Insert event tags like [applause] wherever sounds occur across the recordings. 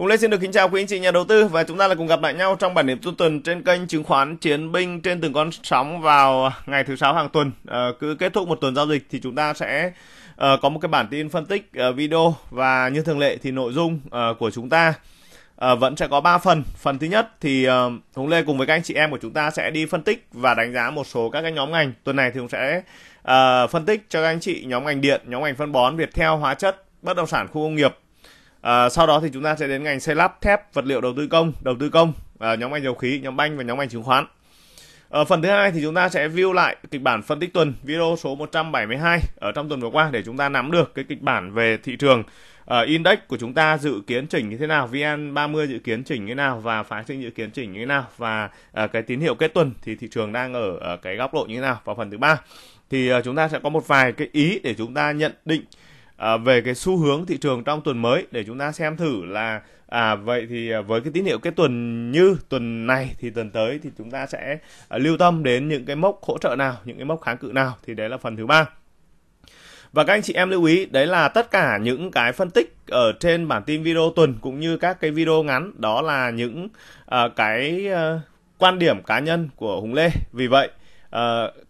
Hùng Lê xin được kính chào quý anh chị nhà đầu tư và chúng ta lại cùng gặp lại nhau trong bản điểm tu tuần trên kênh chứng khoán Chiến binh trên từng con sóng vào ngày thứ sáu hàng tuần. À, cứ kết thúc một tuần giao dịch thì chúng ta sẽ à, có một cái bản tin phân tích à, video và như thường lệ thì nội dung à, của chúng ta à, vẫn sẽ có 3 phần. Phần thứ nhất thì à, Hùng Lê cùng với các anh chị em của chúng ta sẽ đi phân tích và đánh giá một số các cái nhóm ngành. Tuần này thì cũng sẽ à, phân tích cho các anh chị nhóm ngành điện, nhóm ngành phân bón, Viettel, hóa chất, bất động sản, khu công nghiệp À, sau đó thì chúng ta sẽ đến ngành xây lắp thép vật liệu đầu tư công đầu tư công à, nhóm ngành dầu khí nhóm banh và nhóm ngành chứng khoán ở ờ, phần thứ hai thì chúng ta sẽ view lại kịch bản phân tích tuần video số 172 ở trong tuần vừa qua để chúng ta nắm được cái kịch bản về thị trường uh, index của chúng ta dự kiến chỉnh như thế nào, VN30 dự kiến chỉnh như thế nào và phái sinh dự kiến chỉnh như thế nào và uh, cái tín hiệu kết tuần thì thị trường đang ở uh, cái góc độ như thế nào và phần thứ ba thì uh, chúng ta sẽ có một vài cái ý để chúng ta nhận định À, về cái xu hướng thị trường trong tuần mới để chúng ta xem thử là à vậy thì à, với cái tín hiệu cái tuần như tuần này thì tuần tới thì chúng ta sẽ à, lưu tâm đến những cái mốc hỗ trợ nào, những cái mốc kháng cự nào thì đấy là phần thứ ba. Và các anh chị em lưu ý, đấy là tất cả những cái phân tích ở trên bản tin video tuần cũng như các cái video ngắn đó là những uh, cái uh, quan điểm cá nhân của Hùng Lê. Vì vậy, uh,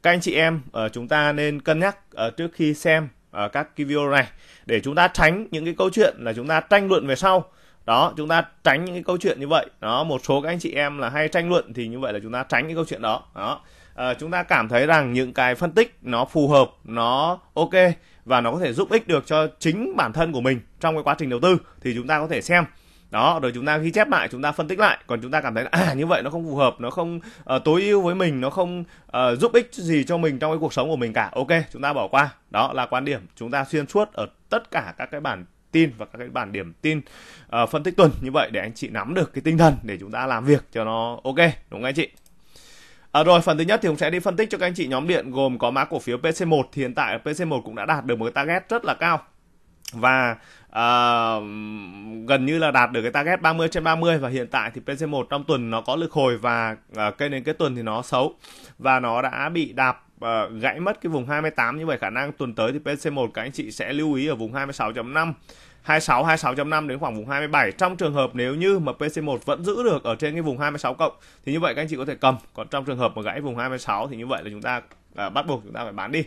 các anh chị em uh, chúng ta nên cân nhắc uh, trước khi xem Ờ, các cái video này để chúng ta tránh những cái câu chuyện là chúng ta tranh luận về sau đó chúng ta tránh những cái câu chuyện như vậy đó một số các anh chị em là hay tranh luận thì như vậy là chúng ta tránh những câu chuyện đó đó à, chúng ta cảm thấy rằng những cái phân tích nó phù hợp nó ok và nó có thể giúp ích được cho chính bản thân của mình trong cái quá trình đầu tư thì chúng ta có thể xem đó rồi chúng ta ghi chép lại chúng ta phân tích lại còn chúng ta cảm thấy là, à như vậy nó không phù hợp nó không uh, tối ưu với mình nó không uh, giúp ích gì cho mình trong cái cuộc sống của mình cả ok chúng ta bỏ qua đó là quan điểm chúng ta xuyên suốt ở tất cả các cái bản tin và các cái bản điểm tin uh, phân tích tuần như vậy để anh chị nắm được cái tinh thần để chúng ta làm việc cho nó ok đúng không anh chị À, rồi phần thứ nhất thì cũng sẽ đi phân tích cho các anh chị nhóm điện gồm có mã cổ phiếu PC1 thì hiện tại PC1 cũng đã đạt được một cái target rất là cao và uh, gần như là đạt được cái target 30 trên 30 và hiện tại thì PC1 trong tuần nó có lực hồi và uh, cây đến cái tuần thì nó xấu và nó đã bị đạp uh, gãy mất cái vùng 28 như vậy khả năng tuần tới thì PC1 các anh chị sẽ lưu ý ở vùng 26.5 26 26.5 đến khoảng vùng 27 trong trường hợp nếu như mà PC1 vẫn giữ được ở trên cái vùng 26 cộng thì như vậy các anh chị có thể cầm còn trong trường hợp mà gãy vùng 26 thì như vậy là chúng ta uh, bắt buộc chúng ta phải bán đi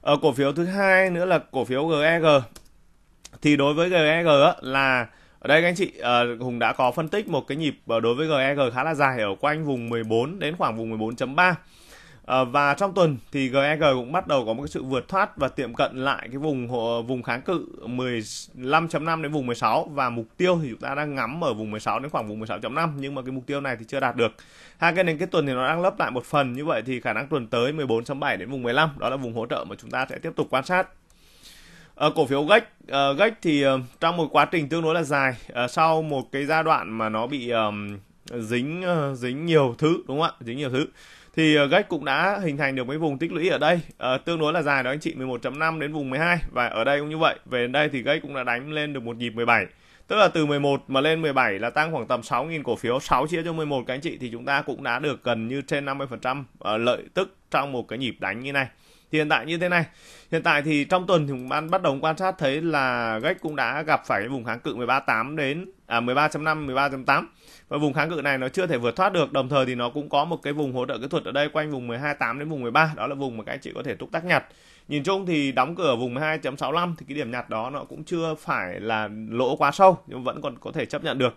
ở cổ phiếu thứ hai nữa là cổ phiếu GEG e thì đối với GEG e á là ở đây các anh chị uh, Hùng đã có phân tích một cái nhịp ờ, đối với GEG e khá là dài ở quanh vùng 14 đến khoảng vùng 14.3 ờ, và trong tuần thì GEG e cũng bắt đầu có một cái sự vượt thoát và tiệm cận lại cái vùng vùng kháng cự 15.5 đến vùng 16 và mục tiêu thì chúng ta đang ngắm ở vùng 16 đến khoảng vùng 16.5 nhưng mà cái mục tiêu này thì chưa đạt được. Hai cái nền cái tuần thì nó đang lấp lại một phần như vậy thì khả năng tuần tới 14.7 đến vùng 15 đó là vùng hỗ trợ mà chúng ta sẽ tiếp tục quan sát. Ờ, cổ phiếu gách à, ờ, GEC thì uh, trong một quá trình tương đối là dài, à, sau một cái giai đoạn mà nó bị um, dính uh, dính nhiều thứ đúng không ạ? Dính nhiều thứ. Thì uh, GEC cũng đã hình thành được cái vùng tích lũy ở đây, uh, tương đối là dài đó anh chị 11.5 đến vùng 12 và ở đây cũng như vậy. Về đến đây thì gách cũng đã đánh lên được một nhịp 17. Tức là từ 11 mà lên 17 là tăng khoảng tầm 6.000 cổ phiếu, 6 chia cho 11 các anh chị thì chúng ta cũng đã được gần như trên 50% lợi tức trong một cái nhịp đánh như này thì hiện tại như thế này hiện tại thì trong tuần thì bạn bắt đầu quan sát thấy là gách cũng đã gặp phải vùng kháng cự 13.8 đến à 13.5 13.8 và vùng kháng cự này nó chưa thể vượt thoát được đồng thời thì nó cũng có một cái vùng hỗ trợ kỹ thuật ở đây quanh vùng 12.8 đến vùng 13 đó là vùng mà các anh chị có thể túc tác nhặt nhìn chung thì đóng cửa vùng 12.65 thì cái điểm nhặt đó nó cũng chưa phải là lỗ quá sâu nhưng vẫn còn có thể chấp nhận được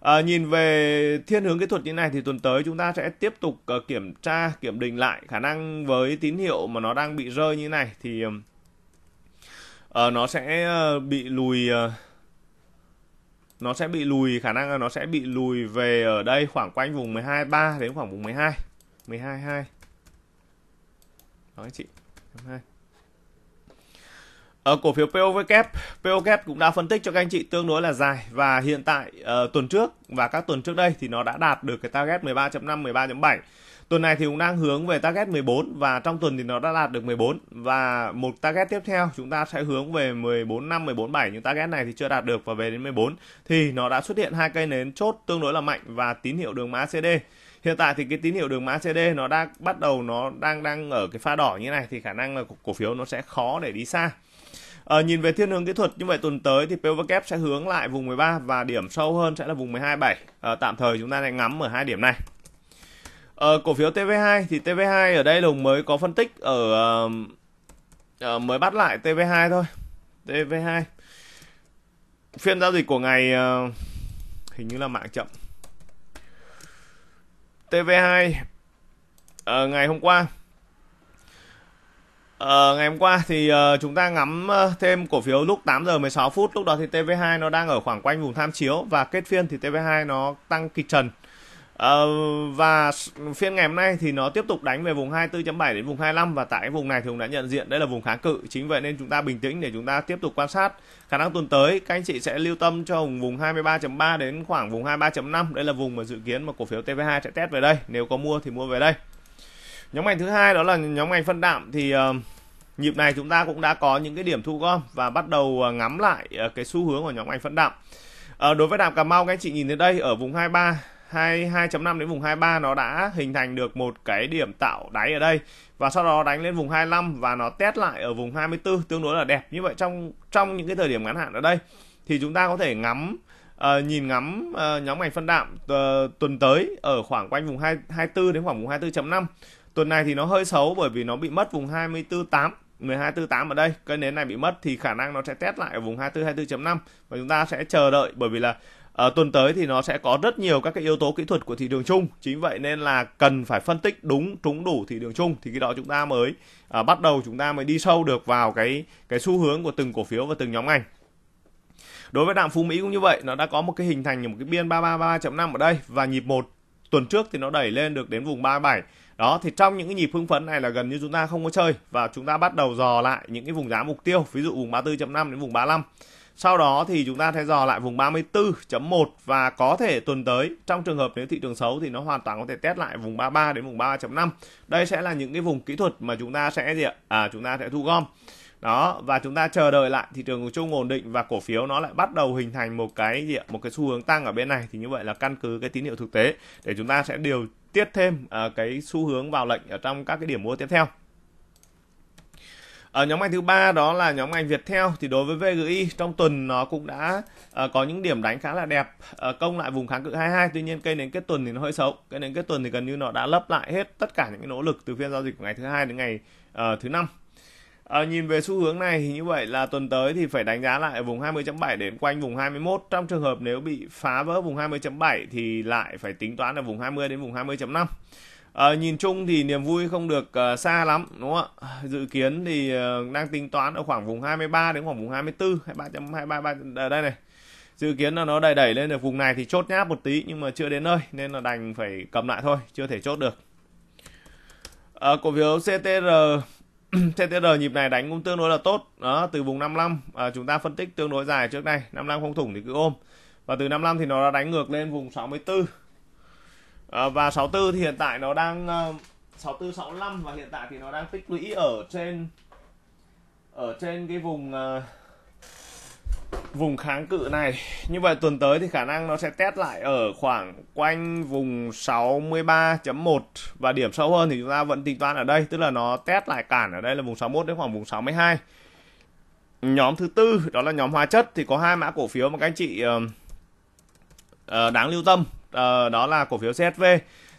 À, nhìn về thiên hướng kỹ thuật như này thì tuần tới chúng ta sẽ tiếp tục uh, kiểm tra, kiểm định lại khả năng với tín hiệu mà nó đang bị rơi như này thì uh, nó sẽ uh, bị lùi uh, nó sẽ bị lùi khả năng là nó sẽ bị lùi về ở đây khoảng quanh vùng 123 đến khoảng vùng 12 122 Đó anh chị 12 ở ờ, cổ phiếu POVK, POVK cũng đã phân tích cho các anh chị tương đối là dài và hiện tại uh, tuần trước và các tuần trước đây thì nó đã đạt được cái target 13.5, 13.7. Tuần này thì cũng đang hướng về target 14 và trong tuần thì nó đã đạt được 14 và một target tiếp theo chúng ta sẽ hướng về 14.5, 14.7 những target này thì chưa đạt được và về đến 14 thì nó đã xuất hiện hai cây nến chốt tương đối là mạnh và tín hiệu đường mã CD hiện tại thì cái tín hiệu đường mã CD nó đang bắt đầu nó đang đang ở cái pha đỏ như này thì khả năng là cổ phiếu nó sẽ khó để đi xa À, nhìn về thiên hướng kỹ thuật như vậy tuần tới thì PVK sẽ hướng lại vùng 13 và điểm sâu hơn sẽ là vùng 12.7. À, ờ, tạm thời chúng ta sẽ ngắm ở hai điểm này. À, cổ phiếu TV2 thì TV2 ở đây Lùng mới có phân tích ở uh, mới bắt lại TV2 thôi. TV2 phiên giao dịch của ngày uh, hình như là mạng chậm. TV2 uh, ngày hôm qua Ờ, ngày hôm qua thì uh, chúng ta ngắm uh, thêm cổ phiếu lúc 8 giờ 16 phút lúc đó thì TV2 nó đang ở khoảng quanh vùng tham chiếu và kết phiên thì TV2 nó tăng kịch trần Uh, và phiên ngày hôm nay thì nó tiếp tục đánh về vùng 24.7 đến vùng 25 và tại cái vùng này thì cũng đã nhận diện đây là vùng kháng cự chính vậy nên chúng ta bình tĩnh để chúng ta tiếp tục quan sát khả năng tuần tới các anh chị sẽ lưu tâm cho vùng 23.3 đến khoảng vùng 23.5 đây là vùng mà dự kiến mà cổ phiếu TV2 sẽ test về đây nếu có mua thì mua về đây nhóm ngành thứ hai đó là nhóm ngành phân đạm thì uh, nhịp này chúng ta cũng đã có những cái điểm thu gom và bắt đầu ờ, ngắm lại ờ, cái xu hướng của nhóm ngành phân đạm à, đối với đạm cà mau các anh chị nhìn thấy đây ở vùng 23 22.5 đến vùng 23 nó đã hình thành được một cái điểm tạo đáy ở đây và sau đó đánh lên vùng 25 và nó test lại ở vùng 24 tương đối là đẹp như vậy trong trong những cái thời điểm ngắn hạn ở đây thì chúng ta có thể ngắm uh, nhìn ngắm uh, nhóm ngành phân đạm uh, tuần tới ở khoảng quanh vùng 2, 24 đến khoảng vùng 24.5 tuần này thì nó hơi xấu bởi vì nó bị mất vùng 248 1248 ở đây cây nến này bị mất thì khả năng nó sẽ test lại ở vùng 2424.5 và chúng ta sẽ chờ đợi bởi vì là À, tuần tới thì nó sẽ có rất nhiều các cái yếu tố kỹ thuật của thị trường chung chính vậy nên là cần phải phân tích đúng trúng đủ thị trường chung thì khi đó chúng ta mới à, bắt đầu chúng ta mới đi sâu được vào cái cái xu hướng của từng cổ phiếu và từng nhóm ngành đối với đạm phú mỹ cũng như vậy nó đã có một cái hình thành một cái biên 333.5 ở đây và nhịp một tuần trước thì nó đẩy lên được đến vùng 37 đó thì trong những cái nhịp hưng phấn này là gần như chúng ta không có chơi và chúng ta bắt đầu dò lại những cái vùng giá mục tiêu ví dụ vùng 34.5 đến vùng 35 sau đó thì chúng ta sẽ dò lại vùng 34.1 và có thể tuần tới trong trường hợp nếu thị trường xấu thì nó hoàn toàn có thể test lại vùng 33 đến vùng 33.5. Đây sẽ là những cái vùng kỹ thuật mà chúng ta sẽ gì ạ? À chúng ta sẽ thu gom đó và chúng ta chờ đợi lại thị trường chung ổn định và cổ phiếu nó lại bắt đầu hình thành một cái gì ạ? một cái xu hướng tăng ở bên này thì như vậy là căn cứ cái tín hiệu thực tế để chúng ta sẽ điều tiết thêm uh, cái xu hướng vào lệnh ở trong các cái điểm mua tiếp theo ở nhóm ngành thứ ba đó là nhóm ngành Viettel thì đối với VGI trong tuần nó cũng đã uh, có những điểm đánh khá là đẹp uh, công lại vùng kháng cự 22 tuy nhiên cây đến kết tuần thì nó hơi xấu cây đến kết tuần thì gần như nó đã lấp lại hết tất cả những cái nỗ lực từ phiên giao dịch của ngày thứ hai đến ngày uh, thứ năm À, nhìn về xu hướng này thì như vậy là tuần tới thì phải đánh giá lại vùng 20.7 đến quanh vùng 21. Trong trường hợp nếu bị phá vỡ vùng 20.7 thì lại phải tính toán ở vùng 20 đến vùng 20.5. À, ờ, nhìn chung thì niềm vui không được uh, xa lắm đúng không ạ? Dự kiến thì uh, đang tính toán ở khoảng vùng 23 đến khoảng vùng 24, 23.23 ở đây này. Dự kiến là nó đẩy đẩy lên được vùng này thì chốt nháp một tí nhưng mà chưa đến nơi nên là đành phải cầm lại thôi, chưa thể chốt được. À, cổ phiếu CTR CTR [clears throat] nhịp này đánh cũng tương đối là tốt đó từ vùng 55 à, chúng ta phân tích tương đối dài trước đây 55 không thủng thì cứ ôm và từ 55 thì nó đã đánh ngược lên vùng 64 à, và 64 thì hiện tại nó đang 64 ờ, 65 và hiện tại thì nó đang tích lũy ở trên ở trên cái vùng uh, vùng kháng cự này như vậy tuần tới thì khả năng nó sẽ test lại ở khoảng quanh vùng 63.1 và điểm sâu hơn thì chúng ta vẫn tính toán ở đây tức là nó test lại cản ở đây là vùng 61 đến khoảng vùng 62 nhóm thứ tư đó là nhóm hóa chất thì có hai mã cổ phiếu mà các anh chị uh, đáng lưu tâm uh, đó là cổ phiếu CSV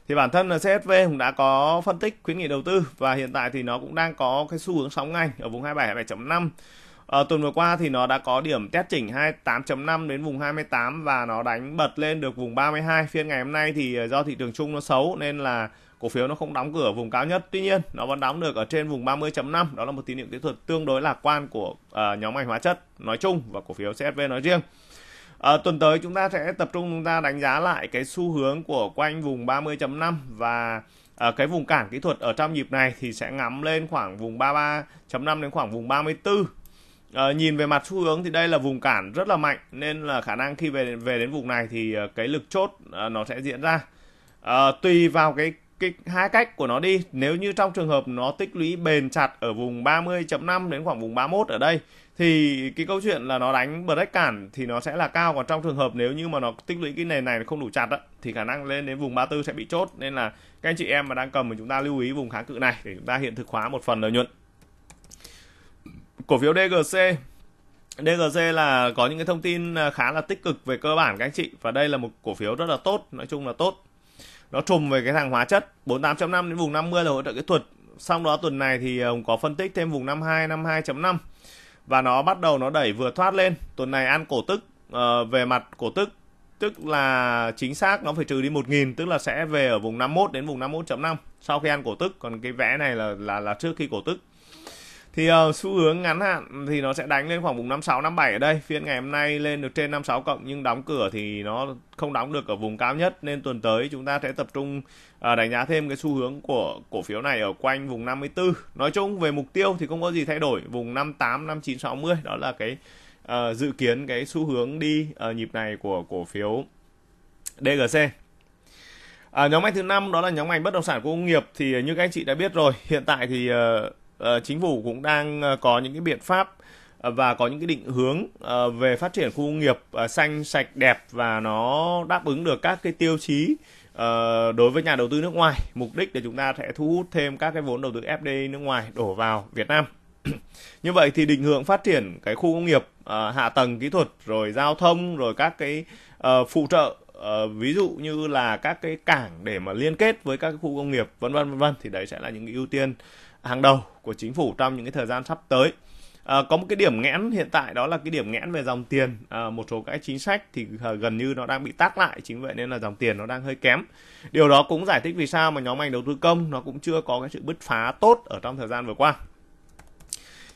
thì bản thân là CSV cũng đã có phân tích khuyến nghị đầu tư và hiện tại thì nó cũng đang có cái xu hướng sóng ngành ở vùng 27 27.5 À, tuần vừa qua thì nó đã có điểm test chỉnh 28.5 đến vùng 28 và nó đánh bật lên được vùng 32. Phiên ngày hôm nay thì ờ, do thị trường chung nó xấu nên là cổ phiếu nó không đóng cửa vùng cao nhất. Tuy nhiên nó vẫn đóng được ở trên vùng 30.5. Đó là một tín hiệu kỹ thuật tương đối lạc quan của uh, nhóm ngành hóa chất nói chung và cổ phiếu CSV nói riêng. À, tuần tới chúng ta sẽ tập trung chúng ta đánh giá lại cái xu hướng của quanh vùng 30.5 và à, cái vùng cản kỹ thuật ở trong nhịp này thì sẽ ngắm lên khoảng vùng 33.5 đến khoảng vùng 34 À, nhìn về mặt xu hướng thì đây là vùng cản rất là mạnh nên là khả năng khi về về đến vùng này thì ờ, cái lực chốt à, nó sẽ diễn ra à, tùy vào cái cái hai cách của nó đi nếu như trong trường hợp nó tích lũy bền chặt ở vùng 30.5 đến khoảng vùng 31 ở đây thì cái câu chuyện là nó đánh break cản thì nó sẽ là cao còn trong trường hợp nếu như mà nó tích lũy cái nền này nó không đủ chặt á, thì khả năng lên đến vùng 34 sẽ bị chốt nên là các anh chị em mà đang cầm thì chúng ta lưu ý vùng kháng cự này để chúng ta hiện thực hóa một phần lợi nhuận cổ phiếu DGC DGC là có những cái thông tin à, khá là tích cực về cơ bản các anh chị và đây là một cổ phiếu rất là tốt nói chung là tốt nó trùm về cái hàng hóa chất 48.5 đến vùng 50 là hỗ trợ kỹ thuật Sau đó tuần này thì ông à, có phân tích thêm vùng 52 52.5 và nó bắt đầu nó đẩy vừa thoát lên tuần này ăn cổ tức ờ, về mặt cổ tức tức là chính xác nó phải trừ đi 1.000 tức là sẽ về ở vùng 51 đến vùng 51.5 sau khi ăn cổ tức còn cái vẽ này là là là trước khi cổ tức thì uh, xu hướng ngắn hạn thì nó sẽ đánh lên khoảng vùng 56 57 ở đây phiên ngày hôm nay lên được trên 56 cộng nhưng đóng cửa thì nó không đóng được ở vùng cao nhất nên tuần tới chúng ta sẽ tập trung uh, đánh giá thêm cái xu hướng của cổ phiếu này ở quanh vùng 54 nói chung về mục tiêu thì không có gì thay đổi vùng 58 59 60 đó là cái uh, dự kiến cái xu hướng đi uh, nhịp này của cổ phiếu DGC À, nhóm ngành thứ năm đó là nhóm ngành bất động sản công nghiệp thì như các anh chị đã biết rồi hiện tại thì uh, Ờ, chính phủ cũng đang ờ, có những cái biện pháp ờ, và có những cái định hướng về phát triển khu công nghiệp xanh sạch đẹp và nó đáp ứng được các cái tiêu chí đối với nhà đầu tư nước ngoài mục đích để chúng ta sẽ thu hút thêm các cái vốn đầu tư FDI nước ngoài đổ vào Việt Nam [clears throat] như vậy thì định hướng phát triển cái khu công nghiệp hạ tầng kỹ thuật rồi giao thông rồi các cái phụ trợ ví dụ như là các cái cảng để mà liên kết với các khu công nghiệp vân vân vân vân thì đấy sẽ là những cái ưu tiên hàng đầu của chính phủ trong những cái thời gian sắp tới. À, có một cái điểm nghẽn hiện tại đó là cái điểm nghẽn về dòng tiền à, một số cái chính sách thì à, gần như nó đang bị tác lại chính vậy nên là dòng tiền nó đang hơi kém điều đó cũng giải thích vì sao mà nhóm ngành đầu tư công nó cũng chưa có cái sự bứt phá tốt ở trong thời gian vừa qua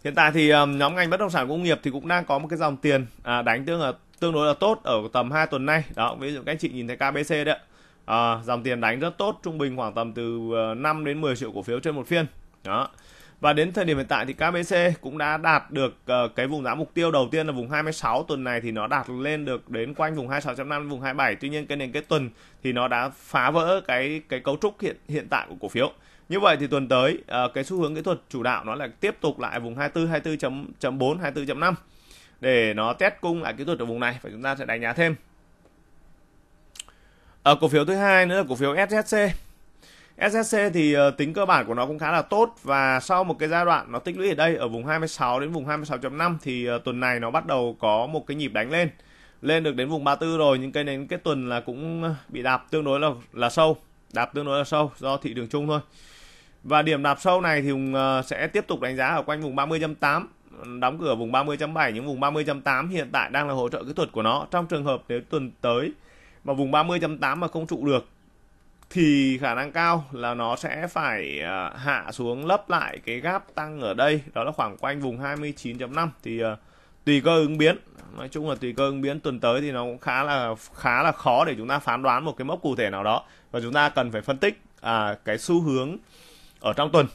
hiện tại thì um, nhóm ngành bất động sản công nghiệp thì cũng đang có một cái dòng tiền à, đánh tương là tương đối là tốt ở tầm 2 tuần nay đó ví dụ các anh chị nhìn thấy KBC đấy à, dòng tiền đánh rất tốt trung bình khoảng tầm từ 5 à, đến 10 triệu cổ phiếu trên một phiên đó và đến thời điểm hiện tại thì KBC cũng đã đạt được uh, cái vùng giá mục tiêu đầu tiên là vùng 26 tuần này thì nó đạt lên được đến quanh vùng 26.5 vùng 27 tuy nhiên cái nền kết tuần thì nó đã phá vỡ cái cái cấu trúc hiện hiện tại của cổ phiếu như vậy thì tuần tới uh, cái xu hướng kỹ thuật chủ đạo nó là tiếp tục lại vùng 24 24.4 24.5 để nó test cung lại kỹ thuật ở vùng này và chúng ta sẽ đánh giá thêm ở ờ, cổ phiếu thứ hai nữa là cổ phiếu SSC SSC thì ờ, tính cơ bản của nó cũng khá là tốt và sau một cái giai đoạn nó tích lũy ở đây ở vùng 26 đến vùng 26.5 thì ờ, tuần này nó bắt đầu có một cái nhịp đánh lên lên được đến vùng 34 rồi nhưng cái đến cái tuần là cũng ờ, bị đạp tương đối là là sâu đạp tương đối là sâu do thị trường chung thôi và điểm đạp sâu này thì sẽ tiếp tục đánh giá ở quanh vùng 30.8 đóng cửa vùng 30.7 những vùng 30.8 hiện tại đang là hỗ trợ kỹ thuật của nó trong trường hợp nếu tuần tới mà vùng 30.8 mà không trụ được thì khả năng cao là nó sẽ phải à, hạ xuống lấp lại cái gap tăng ở đây đó là khoảng quanh vùng 29.5 thì à, tùy cơ ứng biến nói chung là tùy cơ ứng biến tuần tới thì nó cũng khá là khá là khó để chúng ta phán đoán một cái mốc cụ thể nào đó và chúng ta cần phải phân tích à, cái xu hướng ở trong tuần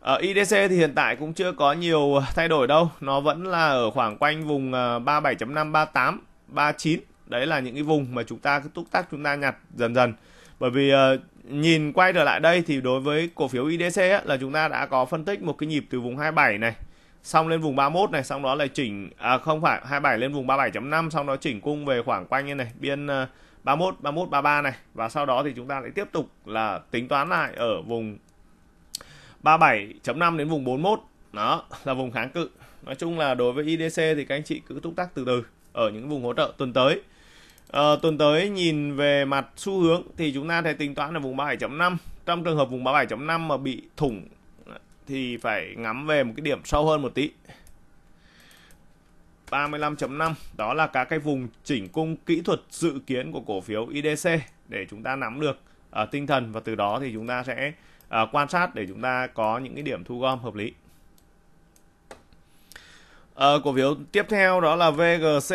ở IDC thì hiện tại cũng chưa có nhiều thay đổi đâu nó vẫn là ở khoảng quanh vùng 37.5 38 39 đấy là những cái vùng mà chúng ta cứ túc tác chúng ta nhặt dần dần bởi vì uh, nhìn quay trở lại đây thì đối với cổ phiếu IDC ấy, là chúng ta đã có phân tích một cái nhịp từ vùng 27 này xong lên vùng 31 này xong đó là chỉnh à, không phải 27 lên vùng 37.5 xong đó chỉnh cung về khoảng quanh như này biên uh, 31 31 33 này và sau đó thì chúng ta lại tiếp tục là tính toán lại ở vùng 37.5 đến vùng 41 đó là vùng kháng cự nói chung là đối với IDC thì các anh chị cứ túc tác từ từ ở những vùng hỗ trợ tuần tới À, tuần tới nhìn về mặt xu hướng thì chúng ta sẽ tính toán ở vùng 37.5. Trong trường hợp vùng 37.5 mà bị thủng thì phải ngắm về một cái điểm sâu hơn một tí. 35.5 đó là các cái vùng chỉnh cung kỹ thuật dự kiến của cổ phiếu IDC để chúng ta nắm được uh, tinh thần và từ đó thì chúng ta sẽ uh, quan sát để chúng ta có những cái điểm thu gom hợp lý. Uh, cổ phiếu tiếp theo đó là VGC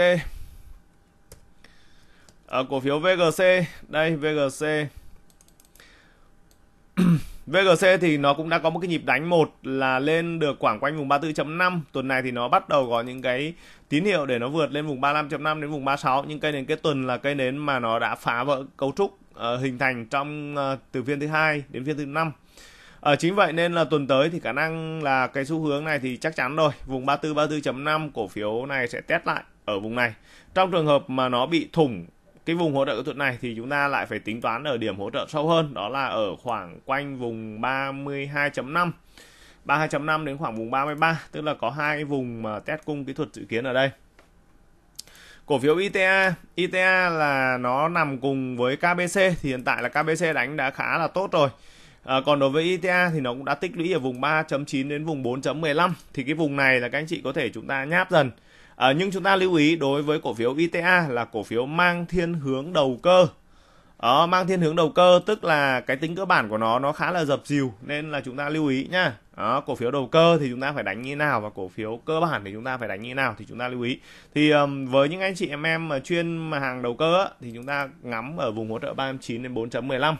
à, cổ phiếu VGC đây VGC [clears throat] VGC thì nó cũng đã có một cái nhịp đánh một là lên được khoảng quanh vùng 34.5 tuần này thì nó bắt đầu có những cái tín hiệu để nó vượt lên vùng 35.5 đến vùng 36 nhưng cây nến cái tuần là cây nến mà nó đã phá vỡ cấu trúc uh, hình thành trong uh, từ phiên thứ hai đến phiên thứ năm ở chính vậy nên là tuần tới thì khả năng là cái xu hướng này thì chắc chắn rồi vùng 34 34.5 cổ phiếu này sẽ test lại ở vùng này trong trường hợp mà nó bị thủng cái vùng hỗ trợ kỹ thuật này thì chúng ta lại phải tính toán ở điểm hỗ trợ sâu hơn đó là ở khoảng quanh vùng 32.5 32.5 đến khoảng vùng 33 tức là có hai cái vùng mà test cung kỹ thuật dự kiến ở đây cổ phiếu ITA ITA là nó nằm cùng với KBC thì hiện tại là KBC đánh đã khá là tốt rồi À, còn đối với ITA thì nó cũng đã tích lũy ở vùng 3.9 đến vùng 4.15 thì cái vùng này là các anh chị có thể chúng ta nháp dần À, nhưng chúng ta lưu ý đối với cổ phiếu ITA e là cổ phiếu mang thiên hướng đầu cơ. Đó, mang thiên hướng đầu cơ tức là cái tính cơ bản của nó nó khá là dập dìu nên là chúng ta lưu ý nhá. Đó, cổ phiếu đầu cơ thì chúng ta phải đánh như nào và cổ phiếu cơ bản thì chúng ta phải đánh như nào thì chúng ta lưu ý. Thì um, với những anh chị em em mà chuyên mà hàng đầu cơ á, thì chúng ta ngắm ở vùng hỗ trợ 39 đến 4.15.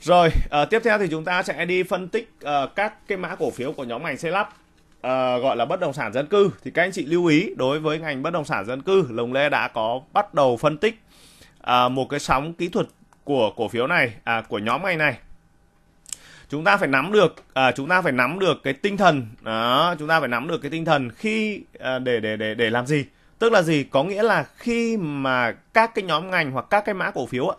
Rồi, uh, tiếp theo thì chúng ta sẽ đi phân tích uh, các cái mã cổ phiếu của nhóm ngành xây lắp uh, gọi là bất động sản dân cư thì các anh chị lưu ý đối với ngành bất động sản dân cư lồng lê đã có bắt đầu phân tích uh, một cái sóng kỹ thuật của cổ phiếu này à, của nhóm ngành này chúng ta phải nắm được à, chúng ta phải nắm được cái tinh thần đó chúng ta phải nắm được cái tinh thần khi à, để để để để làm gì tức là gì có nghĩa là khi mà các cái nhóm ngành hoặc các cái mã cổ phiếu ạ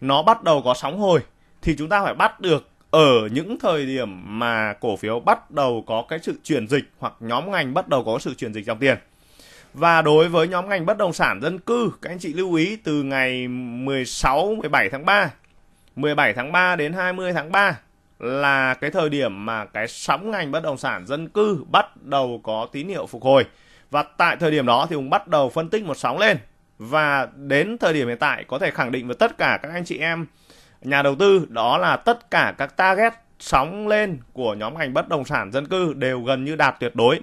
nó bắt đầu có sóng hồi thì chúng ta phải bắt được ở những thời điểm mà cổ phiếu bắt đầu có cái sự chuyển dịch hoặc nhóm ngành bắt đầu có sự chuyển dịch dòng tiền. Và đối với nhóm ngành bất động sản dân cư, các anh chị lưu ý từ ngày 16 17 tháng 3, 17 tháng 3 đến 20 tháng 3 là cái thời điểm mà cái sóng ngành bất động sản dân cư bắt đầu có tín hiệu phục hồi. Và tại thời điểm đó thì cũng bắt đầu phân tích một sóng lên. Và đến thời điểm hiện tại có thể khẳng định với tất cả các anh chị em nhà đầu tư đó là tất cả các target sóng lên của nhóm ngành bất động sản dân cư đều gần như đạt tuyệt đối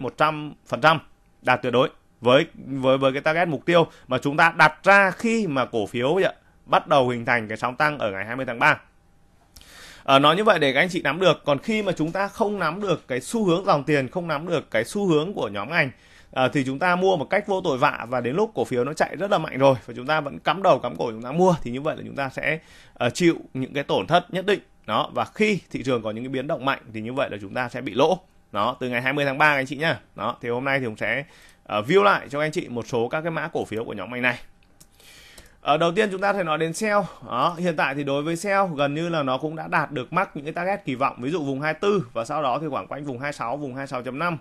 100% đạt tuyệt đối với với với cái target mục tiêu mà chúng ta đặt ra khi mà cổ phiếu vậy, bắt đầu hình thành cái sóng tăng ở ngày 20 tháng 3. À, ờ, nói như vậy để các anh chị nắm được còn khi mà chúng ta không nắm được cái xu hướng dòng tiền không nắm được cái xu hướng của nhóm ngành à, thì chúng ta mua một cách vô tội vạ và đến lúc cổ phiếu nó chạy rất là mạnh rồi và chúng ta vẫn cắm đầu cắm cổ chúng ta mua thì như vậy là chúng ta sẽ uh, chịu những cái tổn thất nhất định đó và khi thị trường có những cái biến động mạnh thì như vậy là chúng ta sẽ bị lỗ đó từ ngày 20 tháng 3 anh chị nhá đó thì hôm nay thì cũng sẽ uh, view lại cho anh chị một số các cái mã cổ phiếu của nhóm ngành này ở đầu tiên chúng ta phải nói đến sell đó hiện tại thì đối với sell gần như là nó cũng đã đạt được mắc những cái target kỳ vọng ví dụ vùng 24 và sau đó thì khoảng quanh vùng 26 vùng 26.5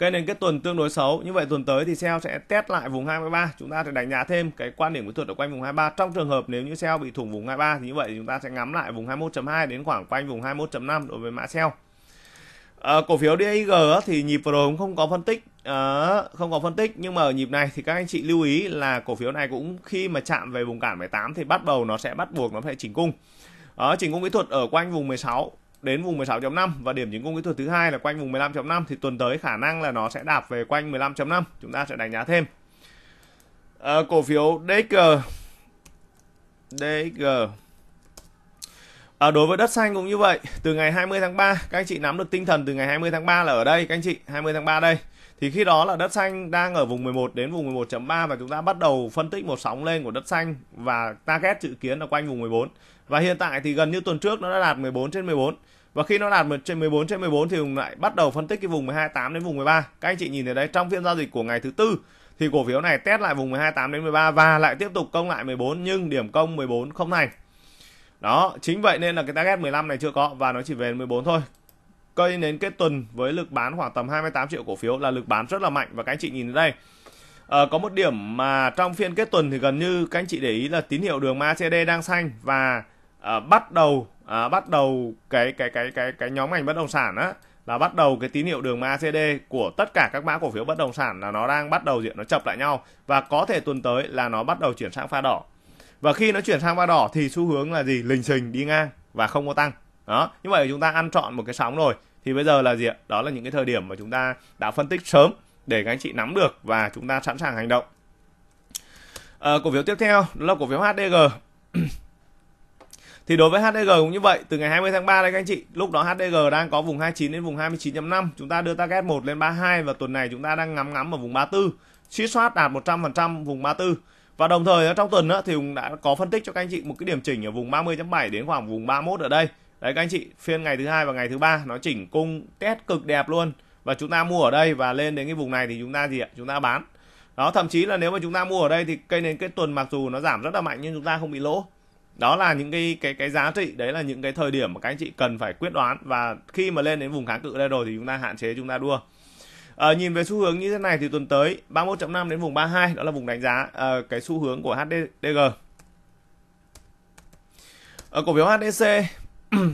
gây nên kết tuần tương đối xấu như vậy tuần tới thì sell sẽ test lại vùng 23 chúng ta sẽ đánh giá thêm cái quan điểm kỹ thuật ở quanh vùng 23 trong trường hợp nếu như sell bị thủng vùng 23 thì như vậy chúng ta sẽ ngắm lại vùng 21.2 đến khoảng quanh vùng 21.5 đối với mã sell À, ờ, cổ phiếu DIG thì nhịp vừa rồi cũng không có phân tích à, không có phân tích nhưng mà ở nhịp này thì các anh chị lưu ý là cổ phiếu này cũng khi mà chạm về vùng cản 18 thì bắt đầu nó sẽ bắt buộc nó phải chỉnh cung à, chỉnh cung kỹ thuật ở quanh vùng 16 đến vùng 16.5 và điểm chính cung kỹ thuật thứ hai là quanh vùng 15.5 thì tuần tới khả năng là nó sẽ đạp về quanh 15.5 chúng ta sẽ đánh giá thêm à, cổ phiếu DG DG À, ờ, đối với đất xanh cũng như vậy từ ngày 20 tháng 3 các anh chị nắm được tinh thần từ ngày 20 tháng 3 là ở đây các anh chị 20 tháng 3 đây thì khi đó là đất xanh đang ở vùng 11 đến vùng 11.3 và chúng ta bắt đầu phân tích một sóng lên của đất xanh và target dự kiến là quanh vùng 14 và hiện tại thì gần như tuần trước nó đã đạt 14 trên 14 và khi nó đạt 14 trên 14 thì Hùng lại bắt đầu phân tích cái vùng 128 đến vùng 13. Các anh chị nhìn thấy đấy trong phiên giao dịch của ngày thứ tư thì cổ phiếu này test lại vùng 128 đến 13 và lại tiếp tục công lại 14 nhưng điểm công 14 không thành. Đó, chính vậy nên là cái target 15 này chưa có và nó chỉ về 14 thôi. Cây đến kết tuần với lực bán khoảng tầm 28 triệu cổ phiếu là lực bán rất là mạnh và các anh chị nhìn thấy đây. À, có một điểm mà trong phiên kết tuần thì gần như các anh chị để ý là tín hiệu đường MACD đang xanh và À, bắt đầu à, bắt đầu cái cái cái cái cái nhóm ngành bất động sản á là bắt đầu cái tín hiệu đường MACD của tất cả các mã cổ phiếu bất động sản là nó đang bắt đầu diện nó chập lại nhau và có thể tuần tới là nó bắt đầu chuyển sang pha đỏ. Và khi nó chuyển sang pha đỏ thì xu hướng là gì? Lình xình đi ngang và không có tăng. Đó, như vậy chúng ta ăn trọn một cái sóng rồi thì bây giờ là gì ạ? Đó là những cái thời điểm mà chúng ta đã phân tích sớm để các anh chị nắm được và chúng ta sẵn sàng hành động. À, cổ phiếu tiếp theo đó là cổ phiếu HDG. Thì đối với HDG cũng như vậy, từ ngày 20 tháng 3 đấy các anh chị, lúc đó HDG đang có vùng 29 đến vùng 29.5, chúng ta đưa target 1 lên 32 và tuần này chúng ta đang ngắm ngắm ở vùng 34, chiết soát đạt 100% vùng 34. Và đồng thời trong tuần đó, thì cũng đã có phân tích cho các anh chị một cái điểm chỉnh ở vùng 30.7 đến khoảng vùng 31 ở đây. Đấy các anh chị, phiên ngày thứ hai và ngày thứ ba nó chỉnh cung test cực đẹp luôn và chúng ta mua ở đây và lên đến cái vùng này thì chúng ta gì ạ? Chúng ta bán. Đó thậm chí là nếu mà chúng ta mua ở đây thì cây nến cái tuần mặc dù nó giảm rất là mạnh nhưng chúng ta không bị lỗ đó là những cái cái cái giá trị đấy là những cái thời điểm mà các anh chị cần phải quyết đoán và khi mà lên đến vùng kháng cự đây rồi thì chúng ta hạn chế chúng ta đua À, nhìn về xu hướng như thế này thì tuần tới 31.5 đến vùng 32 đó là vùng đánh giá à, cái xu hướng của HDG. Ở ờ, cổ phiếu HDC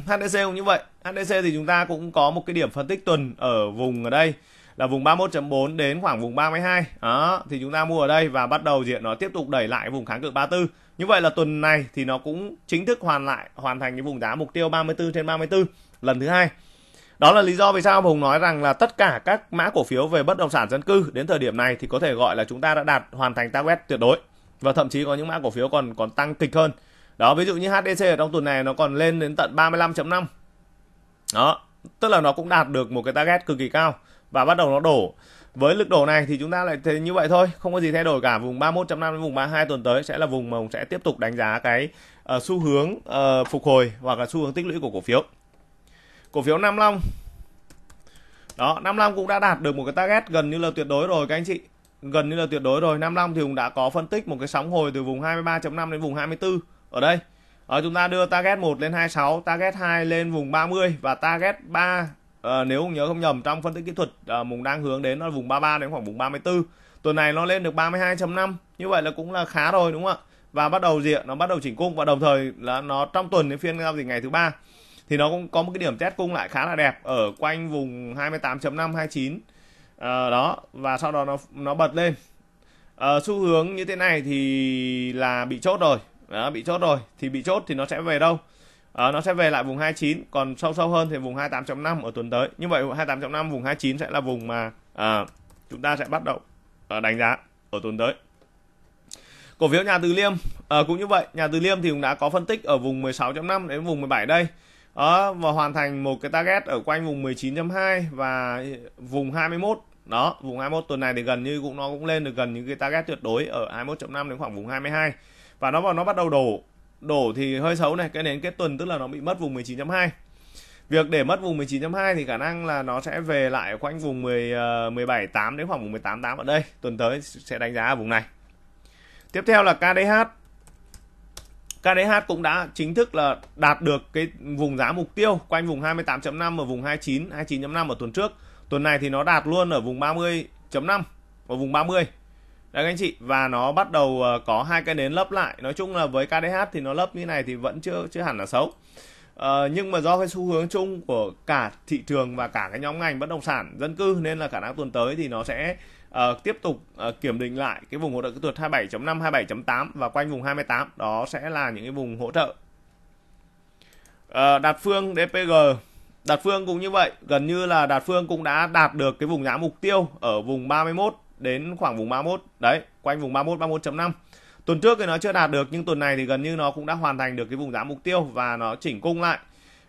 HDC [clears throat] cũng như vậy. HDC thì chúng ta cũng có một cái điểm phân tích tuần ở vùng ở đây là vùng 31.4 đến khoảng vùng 32. Đó, thì chúng ta mua ở đây và bắt đầu diện nó tiếp tục đẩy lại vùng kháng cự 34 như vậy là tuần này thì nó cũng chính thức hoàn lại hoàn thành cái vùng giá mục tiêu 34 trên 34 lần thứ hai. Đó là lý do vì sao Hùng nói rằng là tất cả các mã cổ phiếu về bất động sản dân cư đến thời điểm này thì có thể gọi là chúng ta đã đạt hoàn thành target tuyệt đối và thậm chí có những mã cổ phiếu còn còn tăng kịch hơn. Đó ví dụ như HDC ở trong tuần này nó còn lên đến tận 35.5. Đó, tức là nó cũng đạt được một cái target cực kỳ cao và bắt đầu nó đổ với lực đổ này thì chúng ta lại thế như vậy thôi không có gì thay đổi cả vùng 31.5 đến vùng 32 tuần tới sẽ là vùng mà ông sẽ tiếp tục đánh giá cái uh, xu hướng uh, phục hồi hoặc là xu hướng tích lũy của cổ phiếu cổ phiếu Nam Long đó Nam Long cũng đã đạt được một cái target gần như là tuyệt đối rồi các anh chị gần như là tuyệt đối rồi Nam Long thì cũng đã có phân tích một cái sóng hồi từ vùng 23.5 đến vùng 24 ở đây ở chúng ta đưa target 1 lên 26 target 2 lên vùng 30 và target 3 à, nếu không nhớ không nhầm trong phân tích kỹ thuật à, mùng đang hướng đến nó vùng 33 đến khoảng vùng 34 tuần này nó lên được 32.5 như vậy là cũng là khá rồi đúng không ạ và bắt đầu gì ạ nó bắt đầu chỉnh cung và đồng thời là nó trong tuần đến phiên giao dịch ngày thứ ba thì nó cũng có một cái điểm test cung lại khá là đẹp ở quanh vùng 28.5 29 à, đó và sau đó nó nó bật lên à, xu hướng như thế này thì là bị chốt rồi đó, bị chốt rồi thì bị chốt thì nó sẽ về đâu à, nó sẽ về lại vùng 29 còn sâu sâu hơn thì vùng 28.5 ở tuần tới như vậy 28.5 vùng 29 sẽ là vùng mà à, chúng ta sẽ bắt đầu à, đánh giá ở tuần tới cổ phiếu nhà Từ Liêm à, cũng như vậy nhà Từ Liêm thì cũng đã có phân tích ở vùng 16.5 đến vùng 17 đây đó, và hoàn thành một cái target ở quanh vùng 19.2 và vùng 21 đó vùng 21 tuần này thì gần như cũng nó cũng lên được gần những cái target tuyệt đối ở 21.5 đến khoảng vùng 22 và nó vào nó bắt đầu đổ đổ thì hơi xấu này cái nến kết tuần tức là nó bị mất vùng 19.2 việc để mất vùng 19.2 thì khả năng là nó sẽ về lại quanh vùng 10 17.8 ờ, đến khoảng vùng 18.8 ở đây tuần tới sẽ đánh giá ở vùng này tiếp theo là KDH KDH cũng đã chính thức là đạt được cái vùng giá mục tiêu quanh vùng 28.5 ở vùng 29 29.5 ở tuần trước tuần này thì nó đạt luôn ở vùng 30.5 ở vùng 30 Đấy anh chị và nó bắt đầu ờ, có hai cái nến lấp lại. Nói chung là với KDH thì nó lấp như này thì vẫn chưa chưa hẳn là xấu. Uh, nhưng mà do cái xu hướng chung của cả thị trường và cả cái nhóm ngành bất động sản dân cư nên là khả năng tuần tới thì nó sẽ uh, tiếp tục uh, kiểm định lại cái vùng hỗ trợ kỹ thuật 27.5, 27.8 và quanh vùng 28 đó sẽ là những cái vùng hỗ trợ. Uh, đạt phương DPG Đạt Phương cũng như vậy, gần như là Đạt Phương cũng đã đạt được cái vùng giá mục tiêu ở vùng 31 đến khoảng vùng 31 đấy quanh vùng 31 31.5 tuần trước thì nó chưa đạt được nhưng tuần này thì gần như nó cũng đã hoàn thành được cái vùng giá mục tiêu và nó chỉnh cung lại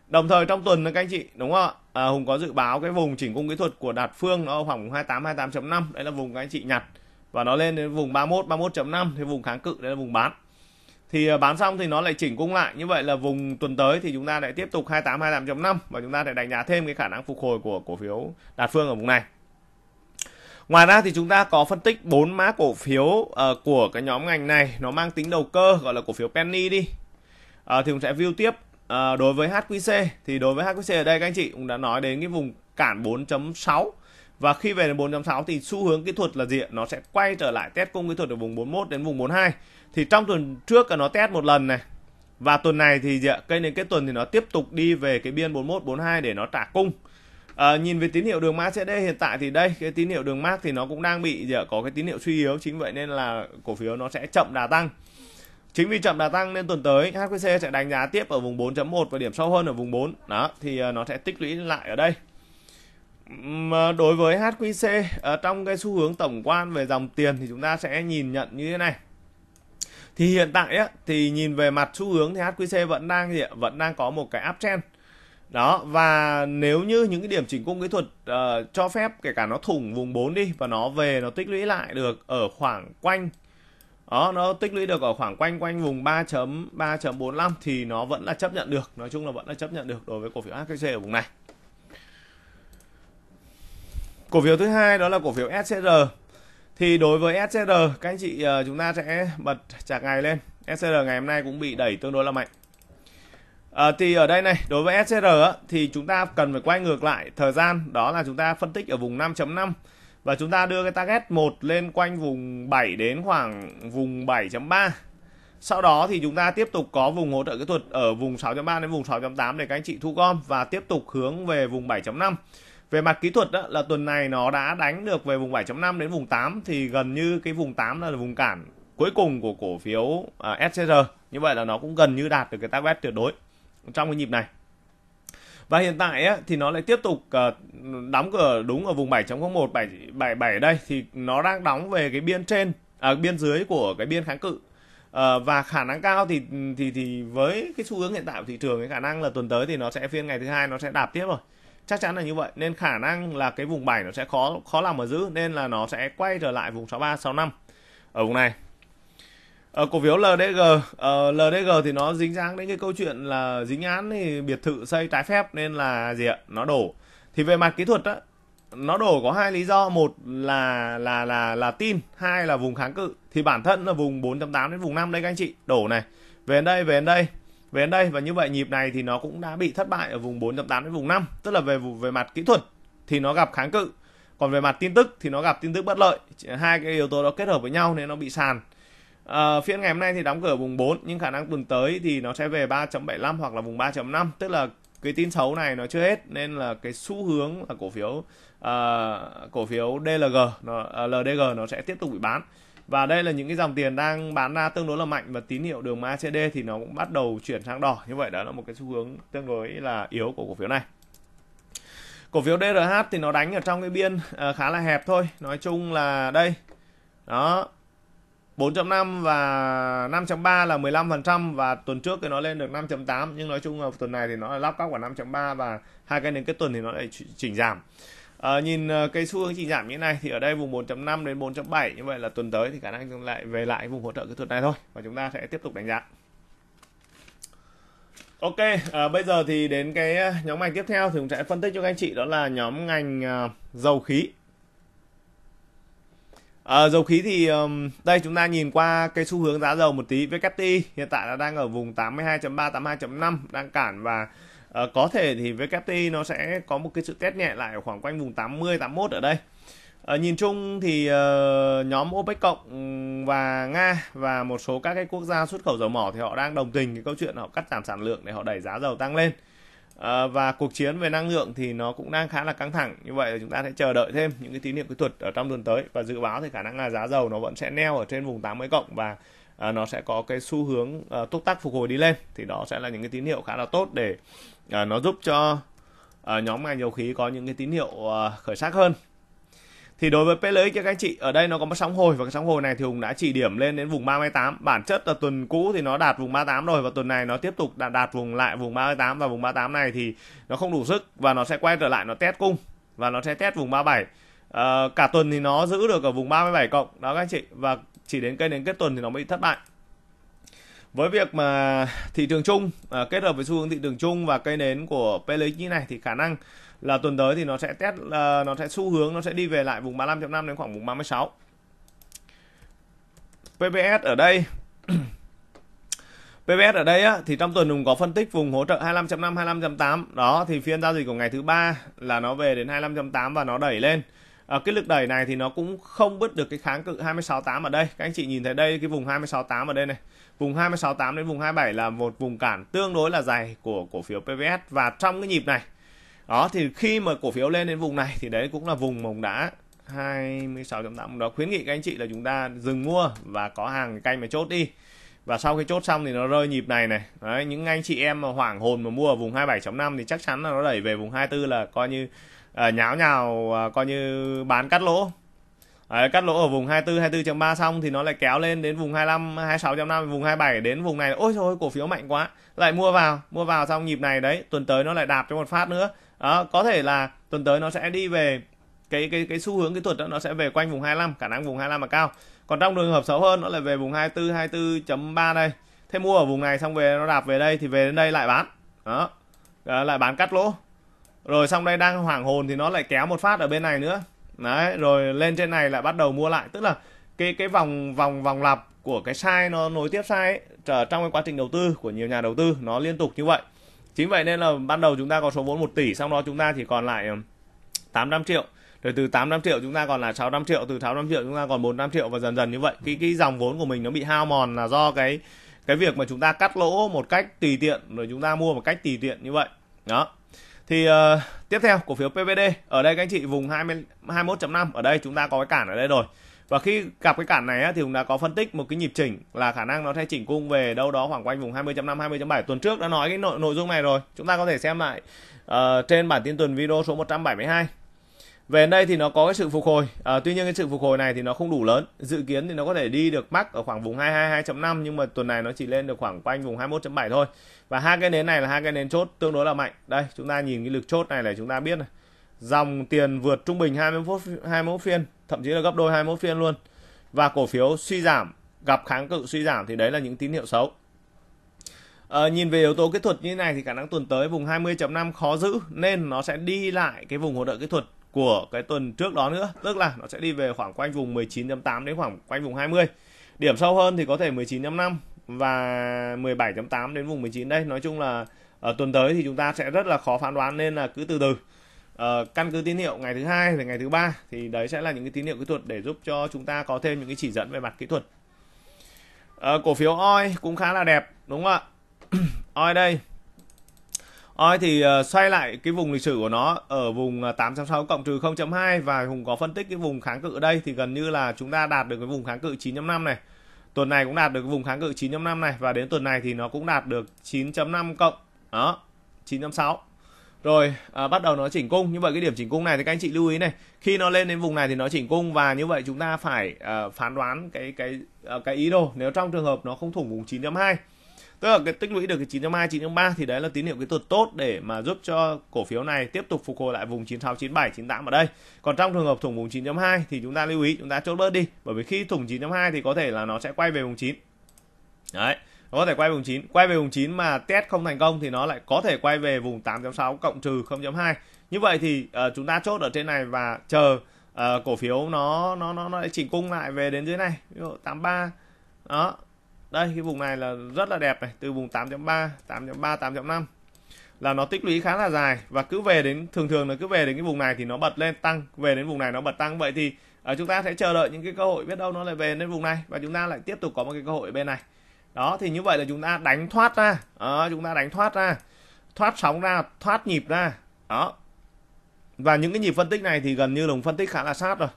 đồng thời trong tuần các anh chị đúng không ạ à, Hùng có dự báo cái vùng chỉnh cung kỹ thuật của Đạt Phương nó khoảng vùng 28 28.5 đấy là vùng các anh chị nhặt và nó lên đến vùng 31 31.5 thì vùng kháng cự đấy là vùng bán thì à, bán xong thì nó lại chỉnh cung lại như vậy là vùng tuần tới thì chúng ta lại tiếp tục 28 28.5 và chúng ta lại đánh giá thêm cái khả năng phục hồi của cổ phiếu Đạt Phương ở vùng này Ngoài ra thì chúng ta có phân tích bốn mã cổ phiếu uh, của cái nhóm ngành này nó mang tính đầu cơ gọi là cổ phiếu penny đi. Uh, thì cũng sẽ view tiếp uh, đối với HQC thì đối với HQC ở đây các anh chị cũng đã nói đến cái vùng cản 4.6 và khi về đến 4.6 thì xu hướng kỹ thuật là gì Nó sẽ quay trở lại test cung kỹ thuật ở vùng 41 đến vùng 42. Thì trong tuần trước nó test một lần này. Và tuần này thì gì Cây đến cái tuần thì nó tiếp tục đi về cái biên 41 42 để nó trả cung à, nhìn về tín hiệu đường MACD hiện tại thì đây cái tín hiệu đường MAC thì nó cũng đang bị dạ, có cái tín hiệu suy yếu chính vậy nên là cổ phiếu nó sẽ chậm đà tăng chính vì chậm đà tăng nên tuần tới HQC sẽ đánh giá tiếp ở vùng 4.1 và điểm sâu hơn ở vùng 4 đó thì ờ, nó sẽ tích lũy lại ở đây ờ, đối với HQC trong cái xu hướng tổng quan về dòng tiền thì chúng ta sẽ nhìn nhận như thế này thì hiện tại á, thì nhìn về mặt xu hướng thì HQC vẫn đang gì dạ, vẫn đang có một cái uptrend đó và nếu như những cái điểm chỉnh cung kỹ thuật uh, cho phép kể cả nó thủng vùng 4 đi và nó về nó tích lũy lại được ở khoảng quanh đó nó tích lũy được ở khoảng quanh quanh vùng 3.3.45 thì nó vẫn là chấp nhận được nói chung là vẫn là chấp nhận được đối với cổ phiếu HKC ở vùng này cổ phiếu thứ hai đó là cổ phiếu SCR thì đối với SCR các anh chị uh, chúng ta sẽ bật chạc ngày lên SCR ngày hôm nay cũng bị đẩy tương đối là mạnh À, thì ở đây này, đối với SCR á, thì chúng ta cần phải quay ngược lại thời gian, đó là chúng ta phân tích ở vùng 5.5 và chúng ta đưa cái target 1 lên quanh vùng 7 đến khoảng vùng 7.3. Sau đó thì chúng ta tiếp tục có vùng hỗ trợ kỹ thuật ở vùng 6.3 đến vùng 6.8 để các anh chị thu gom và tiếp tục hướng về vùng 7.5. Về mặt kỹ thuật đó, là tuần này nó đã đánh được về vùng 7.5 đến vùng 8 thì gần như cái vùng 8 là vùng cản cuối cùng của cổ phiếu à, SCR. Như vậy là nó cũng gần như đạt được cái target tuyệt đối trong cái nhịp này và hiện tại á, thì nó lại tiếp tục uh, đóng cửa đúng ở vùng 7.01 777 ở đây thì nó đang đóng về cái biên trên ở à, biên dưới của cái biên kháng cự à, và khả năng cao thì thì thì với cái xu hướng hiện tại của thị trường cái khả năng là tuần tới thì nó sẽ phiên ngày thứ hai nó sẽ đạp tiếp rồi chắc chắn là như vậy nên khả năng là cái vùng 7 nó sẽ khó khó làm ở giữ nên là nó sẽ quay trở lại vùng 63 65 ở vùng này Ờ, cổ phiếu LDG uh, ờ, LDG thì nó dính dáng đến cái câu chuyện là dính án thì biệt thự xây trái phép nên là gì ạ nó đổ thì về mặt kỹ thuật á nó đổ có hai lý do một là là là là tin hai là vùng kháng cự thì bản thân là vùng 4.8 đến vùng 5 đây các anh chị đổ này về đến đây về đến đây về đến đây và như vậy nhịp này thì nó cũng đã bị thất bại ở vùng 4.8 đến vùng 5 tức là về về mặt kỹ thuật thì nó gặp kháng cự còn về mặt tin tức thì nó gặp tin tức bất lợi hai cái yếu tố đó kết hợp với nhau nên nó bị sàn À, phiên ngày hôm nay thì đóng cửa vùng 4 nhưng khả năng tuần tới thì nó sẽ về 3.75 hoặc là vùng 3.5 tức là cái tin xấu này nó chưa hết nên là cái xu hướng là cổ phiếu uh, cổ phiếu DLG nó uh, ờ, LDG nó sẽ tiếp tục bị bán và đây là những cái dòng tiền đang bán ra tương đối là mạnh và tín hiệu đường MACD thì nó cũng bắt đầu chuyển sang đỏ như vậy đó là một cái xu hướng tương đối là yếu của cổ phiếu này cổ phiếu DRH thì nó đánh ở trong cái biên uh, khá là hẹp thôi nói chung là đây đó 4.5 và 5.3 là 15% và tuần trước thì nó lên được 5.8 nhưng nói chung là tuần này thì nó là lắp các quả 5.3 và hai cái đến cái tuần thì nó lại chỉnh giảm. À, nhìn ờ, cái xu hướng chỉnh giảm như thế này thì ở đây vùng 4.5 đến 4.7 như vậy là tuần tới thì khả năng lại về lại vùng hỗ trợ kỹ thuật này thôi và chúng ta sẽ tiếp tục đánh giá. Ok, à, bây giờ thì đến cái nhóm ngành tiếp theo thì cũng sẽ phân tích cho các anh chị đó là nhóm ngành dầu khí À, dầu khí thì um, đây chúng ta nhìn qua cái xu hướng giá dầu một tí. WTI hiện tại nó đang ở vùng 82.3 82.5 đang cản và uh, có thể thì WTI nó sẽ có một cái sự test nhẹ lại ở khoảng quanh vùng 80 81 ở đây. Uh, nhìn chung thì uh, nhóm OPEC cộng và Nga và một số các cái quốc gia xuất khẩu dầu mỏ thì họ đang đồng tình cái câu chuyện họ cắt giảm sản lượng để họ đẩy giá dầu tăng lên. Ờ, và cuộc chiến về năng lượng thì nó cũng đang khá là căng thẳng như vậy là chúng ta sẽ chờ đợi thêm những cái tín hiệu kỹ thuật ở trong tuần tới và dự báo thì khả năng là giá dầu nó vẫn sẽ neo ở trên vùng 80 cộng và à, nó sẽ có cái xu hướng à, túc tắc phục hồi đi lên thì đó sẽ là những cái tín hiệu khá là tốt để à, nó giúp cho à, nhóm ngành dầu khí có những cái tín hiệu à, khởi sắc hơn thì đối với P cho các anh chị ở đây nó có một sóng hồi và cái sóng hồi này thì Hùng đã chỉ điểm lên đến vùng 38 bản chất là tuần cũ thì nó đạt vùng 38 rồi và tuần này nó tiếp tục đạt, đạt vùng lại vùng 38 và vùng 38 này thì nó không đủ sức và nó sẽ quay trở lại nó test cung và nó sẽ test vùng 37 à, ờ, cả tuần thì nó giữ được ở vùng 37 cộng đó các anh chị và chỉ đến cây đến kết tuần thì nó mới thất bại với việc mà thị trường chung à, kết hợp với xu hướng thị trường chung và cây nến của PLX như này thì khả năng là tuần tới thì nó sẽ test uh, nó sẽ xu hướng nó sẽ đi về lại vùng 35.5 đến khoảng vùng 36 PPS ở đây PPS [coughs] ở đây á, thì trong tuần cũng có phân tích vùng hỗ trợ 25.5 25.8 đó thì phiên giao dịch của ngày thứ ba là nó về đến 25.8 và nó đẩy lên à, cái lực đẩy này thì nó cũng không bứt được cái kháng cự 26.8 ở đây các anh chị nhìn thấy đây cái vùng 26.8 ở đây này vùng 26.8 đến vùng 27 là một vùng cản tương đối là dài của cổ phiếu PVS và trong cái nhịp này đó thì khi mà cổ phiếu lên đến vùng này thì đấy cũng là vùng mồng đá 26.8 đó khuyến nghị các anh chị là chúng ta dừng mua và có hàng canh mà chốt đi và sau khi chốt xong thì nó rơi nhịp này này đấy, những anh chị em mà hoảng hồn mà mua ở vùng 27.5 thì chắc chắn là nó đẩy về vùng 24 là coi như uh, nháo nhào uh, coi như bán cắt lỗ Đấy, cắt lỗ ở vùng 24 24.3 xong thì nó lại kéo lên đến vùng 25 26.5 vùng 27 đến vùng này ôi trời ơi, cổ phiếu mạnh quá lại mua vào mua vào xong nhịp này đấy tuần tới nó lại đạp cho một phát nữa đó, có thể là tuần tới nó sẽ đi về cái cái cái xu hướng kỹ thuật đó, nó sẽ về quanh vùng 25 khả năng vùng 25 là cao còn trong trường hợp xấu hơn nó lại về vùng 24 24.3 đây thế mua ở vùng này xong về nó đạp về đây thì về đến đây lại bán đó à, lại bán cắt lỗ rồi xong đây đang hoảng hồn thì nó lại kéo một phát ở bên này nữa đấy rồi lên trên này lại bắt đầu mua lại tức là cái cái vòng vòng vòng lặp của cái sai nó nối tiếp sai ấy, trong cái quá trình đầu tư của nhiều nhà đầu tư nó liên tục như vậy chính vậy nên là ban đầu chúng ta có số vốn 1 tỷ xong đó chúng ta chỉ còn lại 800 um, triệu rồi từ 800 triệu chúng ta còn là 600 triệu từ 600 triệu chúng ta còn 400 triệu và dần dần như vậy cái cái dòng vốn của mình nó bị hao mòn là do cái cái việc mà chúng ta cắt lỗ một cách tùy tiện rồi chúng ta mua một cách tùy tiện như vậy đó thì uh, tiếp theo cổ phiếu PVD ở đây các anh chị vùng 20 21.5 ở đây chúng ta có cái cản ở đây rồi và khi gặp cái cản này thì cũng đã có phân tích một cái nhịp chỉnh là khả năng nó sẽ chỉnh cung về đâu đó khoảng quanh vùng 20.5 20.7 tuần trước đã nói cái nội nội dung này rồi chúng ta có thể xem lại uh, trên bản tin tuần video số 172 về đây thì nó có cái sự phục hồi à, tuy nhiên cái sự phục hồi này thì nó không đủ lớn dự kiến thì nó có thể đi được mắc ở khoảng vùng 222.5 nhưng mà tuần này nó chỉ lên được khoảng quanh vùng 21.7 thôi và hai cái nến này là hai cái nến chốt tương đối là mạnh đây chúng ta nhìn cái lực chốt này là chúng ta biết này dòng tiền vượt trung bình 21 21 phiên, thậm chí là gấp đôi 21 phiên luôn. Và cổ phiếu suy giảm, gặp kháng cự suy giảm thì đấy là những tín hiệu xấu. À, nhìn về yếu tố kỹ thuật như thế này thì khả năng tuần tới vùng 20.5 khó giữ nên nó sẽ đi lại cái vùng hỗ trợ kỹ thuật của cái tuần trước đó nữa, tức là nó sẽ đi về khoảng quanh vùng 19.8 đến khoảng quanh vùng 20. Điểm sâu hơn thì có thể 19.5 và 17.8 đến vùng 19 đây. Nói chung là ở ờ, tuần tới thì chúng ta sẽ rất là khó phán đoán nên là cứ từ từ. Ờ, căn cứ tín hiệu ngày thứ hai và ngày thứ ba thì đấy sẽ là những cái tín hiệu kỹ thuật để giúp cho chúng ta có thêm những cái chỉ dẫn về mặt kỹ thuật uh, cổ phiếu oi cũng khá là đẹp đúng không ạ [clears throat] oi đây oi thì uh, xoay lại cái vùng lịch sử của nó ở vùng 860 cộng trừ 0.2 và hùng có phân tích cái vùng kháng cự ở đây thì gần như là chúng ta đạt được cái vùng kháng cự 9.5 này tuần này cũng đạt được cái vùng kháng cự 9.5 này và đến tuần này thì nó cũng đạt được 9.5 cộng đó 9.6 rồi à, bắt đầu nó chỉnh cung như vậy cái điểm chỉnh cung này thì các anh chị lưu ý này khi nó lên đến vùng này thì nó chỉnh cung và như vậy chúng ta phải à, phán đoán cái cái à, cái ý đồ nếu trong trường hợp nó không thủng vùng 9.2 tức là cái tích lũy được cái 9.2 9.3 thì đấy là tín hiệu kỹ thuật tốt để mà giúp cho cổ phiếu này tiếp tục phục hồi lại vùng 96 97 98 ở đây còn trong trường hợp thủng vùng 9.2 thì chúng ta lưu ý chúng ta chốt bớt đi bởi vì khi thủng 9.2 thì có thể là nó sẽ quay về vùng 9 đấy nó có thể quay về vùng 9 quay về vùng 9 mà test không thành công thì nó lại có thể quay về vùng 8.6 cộng trừ 0.2 như vậy thì uh, chúng ta chốt ở trên này và chờ uh, cổ phiếu nó nó nó nó chỉnh cung lại về đến dưới này ví dụ 83 đó đây cái vùng này là rất là đẹp này từ vùng 8.3 8.3 8.5 là nó tích lũy khá là dài và cứ về đến thường thường là cứ về đến cái vùng này thì nó bật lên tăng về đến vùng này nó bật tăng vậy thì uh, chúng ta sẽ chờ đợi những cái cơ hội biết đâu nó lại về đến vùng này và chúng ta lại tiếp tục có một cái cơ hội ở bên này đó thì như vậy là chúng ta đánh thoát ra đó, chúng ta đánh thoát ra thoát sóng ra thoát nhịp ra đó và những cái nhịp phân tích này thì gần như lùng phân tích khá là sát rồi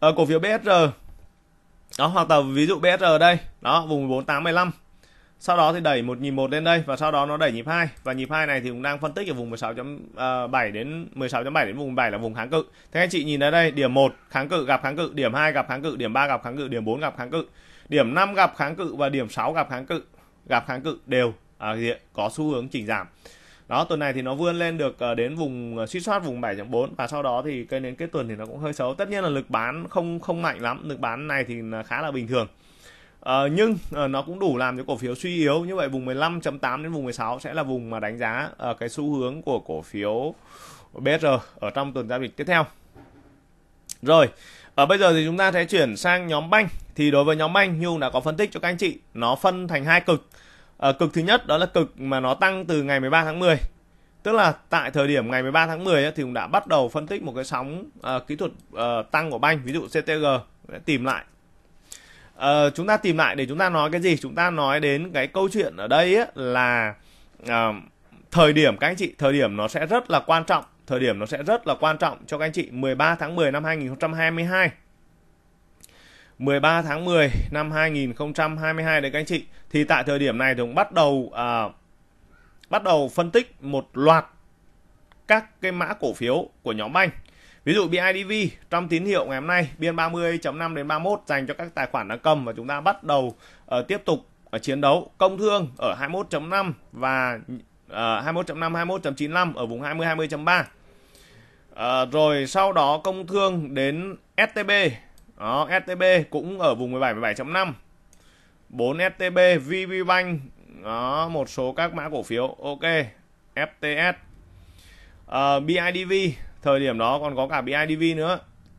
ở cổ phiếu BSR đó hoặc là ví dụ BSR ở đây đó vùng 4815 sau đó thì đẩy một nhịp một lên đây và sau đó nó đẩy nhịp hai và nhịp hai này thì cũng đang phân tích ở vùng 16.7 à, đến 16.7 đến vùng 7 là vùng kháng cự. Thế anh chị nhìn ở đây, điểm 1 kháng cự gặp kháng cự, điểm 2 gặp kháng cự, điểm 3 gặp kháng cự, điểm 4 gặp kháng cự, điểm 5 gặp kháng cự và điểm 6 gặp kháng cự, gặp kháng cự đều à, có xu hướng chỉnh giảm. Đó, tuần này thì nó vươn lên được à, đến vùng à, suy soát vùng 7.4 và sau đó thì cây nến kết tuần thì nó cũng hơi xấu. Tất nhiên là lực bán không không mạnh lắm, lực bán này thì khá là bình thường. Uh, nhưng uh, nó cũng đủ làm cho cổ phiếu suy yếu như vậy vùng 15.8 đến vùng 16 sẽ là vùng mà đánh giá uh, cái xu hướng của cổ phiếu BR ở trong tuần giao dịch tiếp theo. Rồi, ở uh, bây giờ thì chúng ta sẽ chuyển sang nhóm banh. Thì đối với nhóm banh Nhung đã có phân tích cho các anh chị, nó phân thành hai cực. Uh, cực thứ nhất đó là cực mà nó tăng từ ngày 13 tháng 10. Tức là tại thời điểm ngày 13 tháng 10 thì cũng đã bắt đầu phân tích một cái sóng uh, kỹ thuật uh, tăng của banh, ví dụ CTG tìm lại uh, chúng ta tìm lại để chúng ta nói cái gì chúng ta nói đến cái câu chuyện ở đây ấy, là uh, thời điểm các anh chị thời điểm nó sẽ rất là quan trọng thời điểm nó sẽ rất là quan trọng cho các anh chị 13 tháng 10 năm 2022 13 tháng 10 năm 2022 đấy các anh chị thì tại thời điểm này thì cũng bắt đầu uh, bắt đầu phân tích một loạt các cái mã cổ phiếu của nhóm anh Ví dụ BIDV trong tín hiệu ngày hôm nay BN30.5 đến 31 dành cho các tài khoản đã cầm và chúng ta bắt đầu uh, tiếp tục ở ờ, chiến đấu công thương ở 21.5 và uh, 21.5 21.95 ở vùng 20 20.3. Uh, rồi sau đó công thương đến STB. Đó, STB cũng ở vùng 17 17.5. 4 STB, VPBank đó một số các mã cổ phiếu ok FTS uh, ờ, BIDV thời điểm đó còn có cả BIDV nữa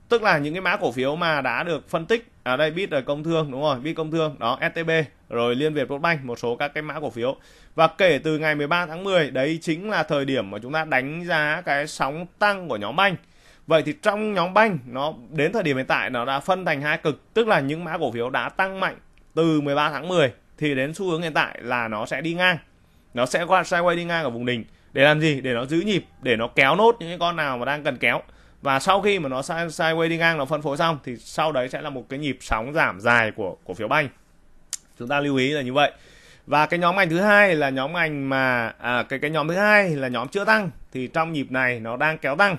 tức là những cái mã cổ phiếu mà đã được phân tích ở à đây bit là công thương đúng rồi bit công thương đó STB rồi Liên Việt banh một số các cái mã cổ phiếu và kể từ ngày 13 tháng 10 đấy chính là thời điểm mà chúng ta đánh giá cái sóng tăng của nhóm banh vậy thì trong nhóm banh nó đến thời điểm hiện tại nó đã phân thành hai cực tức là những mã cổ phiếu đã tăng mạnh từ 13 tháng 10 thì đến xu hướng hiện tại là nó sẽ đi ngang nó sẽ qua sideways đi ngang ở vùng đỉnh để làm gì để nó giữ nhịp để nó kéo nốt những cái con nào mà đang cần kéo và sau khi mà nó sideways đi ngang nó phân phối xong thì sau đấy sẽ là một cái nhịp sóng giảm dài của cổ phiếu banh chúng ta lưu ý là như vậy và cái nhóm ngành thứ hai là nhóm ngành mà à, cái cái nhóm thứ hai là nhóm chưa tăng thì trong nhịp này nó đang kéo tăng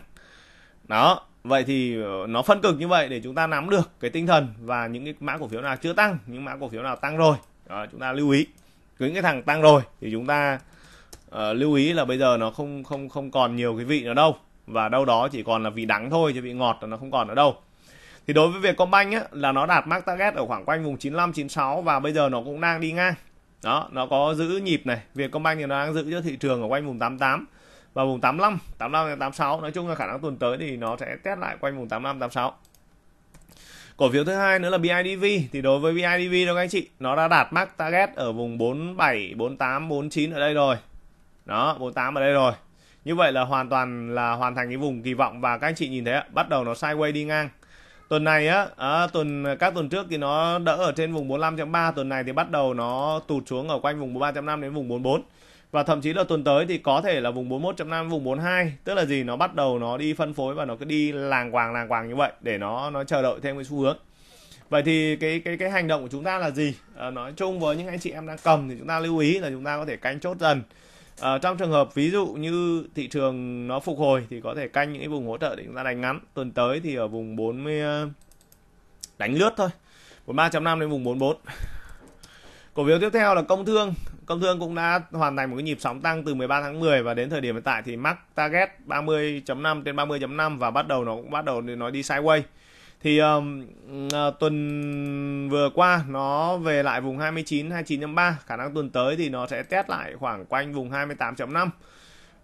đó vậy thì ờ, nó phân cực như vậy để chúng ta nắm được cái tinh thần và những cái mã cổ phiếu nào chưa tăng những mã cổ phiếu nào tăng rồi đó, chúng ta lưu ý những cái thằng tăng rồi thì chúng ta Ờ, lưu ý là bây giờ nó không không không còn nhiều cái vị nữa đâu và đâu đó chỉ còn là vị đắng thôi chứ vị ngọt là nó không còn nữa đâu thì đối với Vietcombank á, là nó đạt mark target ở khoảng quanh vùng 95 96 và bây giờ nó cũng đang đi ngang đó nó có giữ nhịp này Vietcombank thì nó đang giữ cho thị trường ở quanh vùng 88 và vùng 85 85 đến 86 nói chung là khả năng tuần tới thì nó sẽ test lại quanh vùng 85 86 cổ phiếu thứ hai nữa là BIDV thì đối với BIDV đó các anh chị nó đã đạt mark target ở vùng 47 48 49 ở đây rồi đó 48 ở đây rồi như vậy là hoàn toàn là hoàn thành cái vùng kỳ vọng và các anh chị nhìn thấy bắt đầu nó sideways đi ngang tuần này á à, tuần các tuần trước thì nó đỡ ở trên vùng 45.3 tuần này thì bắt đầu nó tụt xuống ở quanh vùng 43.5 đến vùng 44 và thậm chí là tuần tới thì có thể là vùng 41.5 vùng 42 tức là gì nó bắt đầu nó đi phân phối và nó cứ đi làng quàng làng quàng như vậy để nó nó chờ đợi thêm cái xu hướng vậy thì cái cái cái hành động của chúng ta là gì à, nói chung với những anh chị em đang cầm thì chúng ta lưu ý là chúng ta có thể canh chốt dần À, trong trường hợp ví dụ như thị trường nó phục hồi thì có thể canh những cái vùng hỗ trợ để chúng ta đánh ngắn. Tuần tới thì ở vùng 40 ờ, đánh lướt thôi. 43.5 đến vùng 44. [laughs] Cổ phiếu tiếp theo là Công Thương. Công Thương cũng đã hoàn thành một cái nhịp sóng tăng từ 13 tháng 10 và đến thời điểm hiện tại thì mắc target 30.5 trên 30.5 và bắt đầu nó cũng bắt đầu nó đi sideways thì um, uh, tuần vừa qua nó về lại vùng 29 29.3 khả năng tuần tới thì nó sẽ test lại khoảng quanh vùng 28.5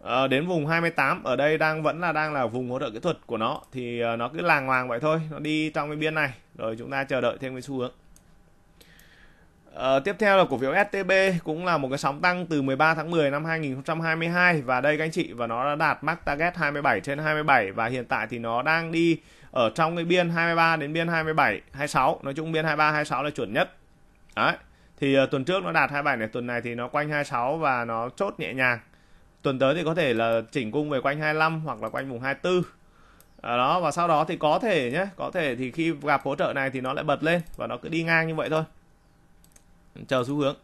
Ờ, đến vùng 28 ở đây đang vẫn là đang là vùng hỗ trợ kỹ thuật của nó thì uh, nó cứ làng hoàng vậy thôi nó đi trong cái biên này rồi chúng ta chờ đợi thêm cái xu hướng ờ, tiếp theo là cổ phiếu STB cũng là một cái sóng tăng từ 13 tháng 10 năm 2022 và đây các anh chị và nó đã đạt mắc target 27 trên 27 và hiện tại thì nó đang đi ở trong cái biên 23 đến biên 27 26 nói chung biên 23 26 là chuẩn nhất đấy thì uh, tuần trước nó đạt 27 này tuần này thì nó quanh 26 và nó chốt nhẹ nhàng tuần tới thì có thể là chỉnh cung về quanh 25 hoặc là quanh vùng 24 ờ, đó và sau đó thì có thể nhé có thể thì khi gặp hỗ trợ này thì nó lại bật lên và nó cứ đi ngang như vậy thôi chờ xu hướng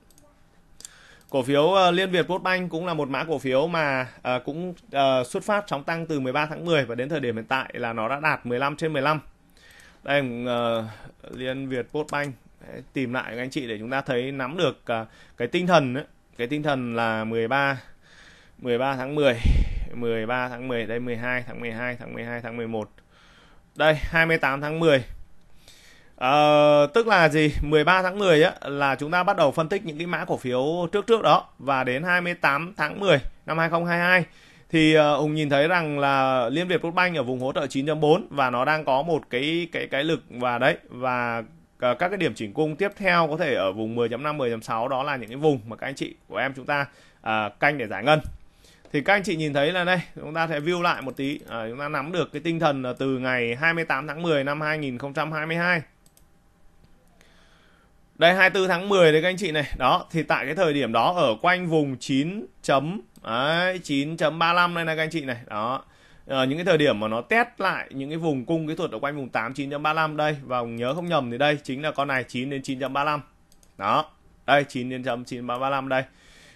Cổ phiếu ờ, Liên Việt Postbank cũng là một mã cổ phiếu mà ờ, cũng ờ, xuất phát sóng tăng từ 13 tháng 10 và đến thời điểm hiện tại là nó đã đạt 15 trên 15. Đây uh, Liên Việt Postbank tìm lại anh chị để chúng ta thấy nắm được cái tinh thần ấy. cái tinh thần là 13 13 tháng 10 13 tháng 10 đây 12 tháng 12 tháng 12 tháng 11 đây 28 tháng 10 À, tức là gì? 13 tháng 10 á, là chúng ta bắt đầu phân tích những cái mã cổ phiếu trước trước đó và đến 28 tháng 10 năm 2022 thì uh, Hùng nhìn thấy rằng là Liên Việt banh ở vùng hỗ trợ 9.4 và nó đang có một cái cái cái lực và đấy và ờ, các cái điểm chỉnh cung tiếp theo có thể ở vùng 10.5 10.6 đó là những cái vùng mà các anh chị của em chúng ta uh, canh để giải ngân thì các anh chị nhìn thấy là đây chúng ta sẽ view lại một tí à, chúng ta nắm được cái tinh thần từ ngày 28 tháng 10 năm 2022 đây 24 tháng 10 đấy các anh chị này. Đó, thì tại cái thời điểm đó ở quanh vùng 9 chấm đấy 9.35 đây này các anh chị này. Đó. À, những cái thời điểm mà nó test lại những cái vùng cung kỹ thuật ở quanh vùng 8 9.35 đây và nhớ không nhầm thì đây chính là con này 9 đến 9.35. Đó. Đây 9 đến 9.35 đây.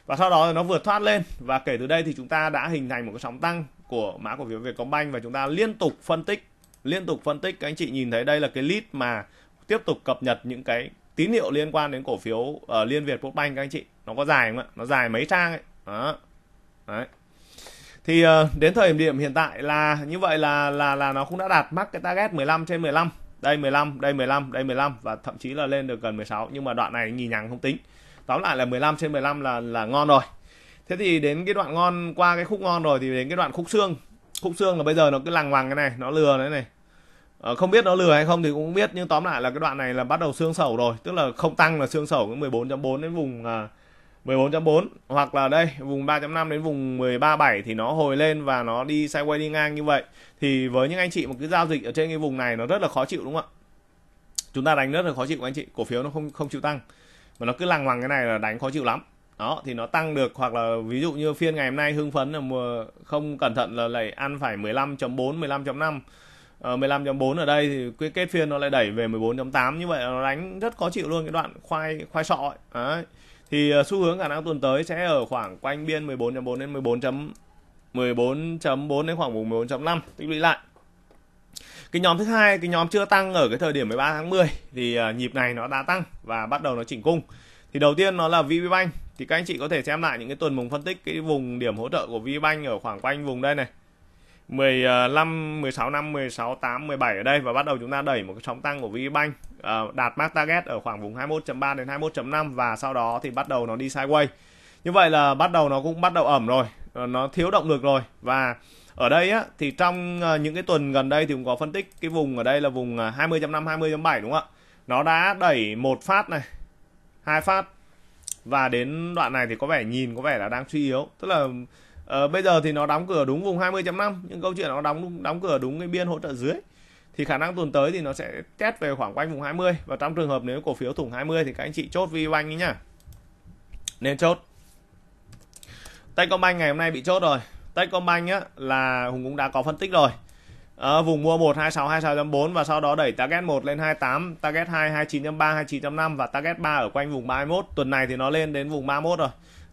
Và sau đó nó vượt thoát lên và kể từ đây thì chúng ta đã hình thành một cái sóng tăng của mã cổ phiếu Vietcombank và chúng ta liên tục phân tích, liên tục phân tích các anh chị nhìn thấy đây là cái lead mà tiếp tục cập nhật những cái tín hiệu liên quan đến cổ phiếu uh, liên việt postbank các anh chị nó có dài không ạ nó dài mấy trang ấy đó đấy thì uh, đến thời điểm hiện tại là như vậy là là là nó cũng đã đạt mắc cái target 15 trên 15 đây 15 đây 15 đây 15 và thậm chí là lên được gần 16 nhưng mà đoạn này nhì nhằng không tính tóm lại là 15 trên 15 là là ngon rồi thế thì đến cái đoạn ngon qua cái khúc ngon rồi thì đến cái đoạn khúc xương khúc xương là bây giờ nó cứ lằng ngoằng cái này nó lừa đấy này Ờ, không biết nó lừa hay không thì cũng biết nhưng tóm lại là cái đoạn này là bắt đầu xương sẩu rồi tức là không tăng là xương sẩu 14.4 đến vùng 14.4 à, hoặc là đây vùng 3.5 đến vùng 13.7 thì nó hồi lên và nó đi sideways đi ngang như vậy thì với những anh chị mà cứ giao dịch ở trên cái vùng này nó rất là khó chịu đúng không ạ chúng ta đánh rất là khó chịu anh chị cổ phiếu nó không không chịu tăng mà nó cứ lằng ngoằng cái này là đánh khó chịu lắm đó thì nó tăng được hoặc là ví dụ như phiên ngày hôm nay hưng phấn là không cẩn thận là lại ăn phải 15.4 15.5 uh, ờ, 15.4 ở đây thì cái kết phiên nó lại đẩy về 14.8 như vậy nó đánh rất khó chịu luôn cái đoạn khoai khoai sọ ấy. Đấy. thì ờ, xu hướng khả năng tuần tới sẽ ở khoảng quanh biên 14.4 đến 14. 14.4 đến khoảng vùng 14.5 tích lũy lại cái nhóm thứ hai cái nhóm chưa tăng ở cái thời điểm 13 tháng 10 thì ờ, nhịp này nó đã tăng và bắt đầu nó chỉnh cung thì đầu tiên nó là VPBank thì các anh chị có thể xem lại những cái tuần mùng phân tích cái vùng điểm hỗ trợ của VPBank ở khoảng quanh vùng đây này 15, 16 ờ, năm, 16, 8, 17 ở đây và bắt đầu chúng ta đẩy một cái sóng tăng của VPBank uh, ờ, đạt mark target ở khoảng vùng 21.3 đến 21.5 và sau đó thì bắt đầu nó đi sideways. Như vậy là bắt đầu nó cũng bắt đầu ẩm rồi, ờ, nó thiếu động lực rồi và ở đây á, thì trong những cái tuần gần đây thì cũng có phân tích cái vùng ở đây là vùng 20.5 20.7 đúng không ạ? Nó đã đẩy một phát này, hai phát và đến đoạn này thì có vẻ nhìn có vẻ là đang suy yếu, tức là à, bây giờ thì nó đóng cửa đúng vùng 20.5 nhưng câu chuyện nó đóng đóng cửa đúng cái biên hỗ trợ dưới thì khả năng tuần tới thì nó sẽ test về khoảng quanh vùng 20 và trong trường hợp nếu cổ phiếu thủng 20 thì các anh chị chốt VBank đi nhá nên chốt Techcombank ngày hôm nay bị chốt rồi Techcombank á là Hùng cũng đã có phân tích rồi à, vùng mua 1 26 26.4 và sau đó đẩy target 1 lên 28 target 2 29.3 29.5 và target 3 ở quanh vùng 31 tuần này thì nó lên đến vùng 31 rồi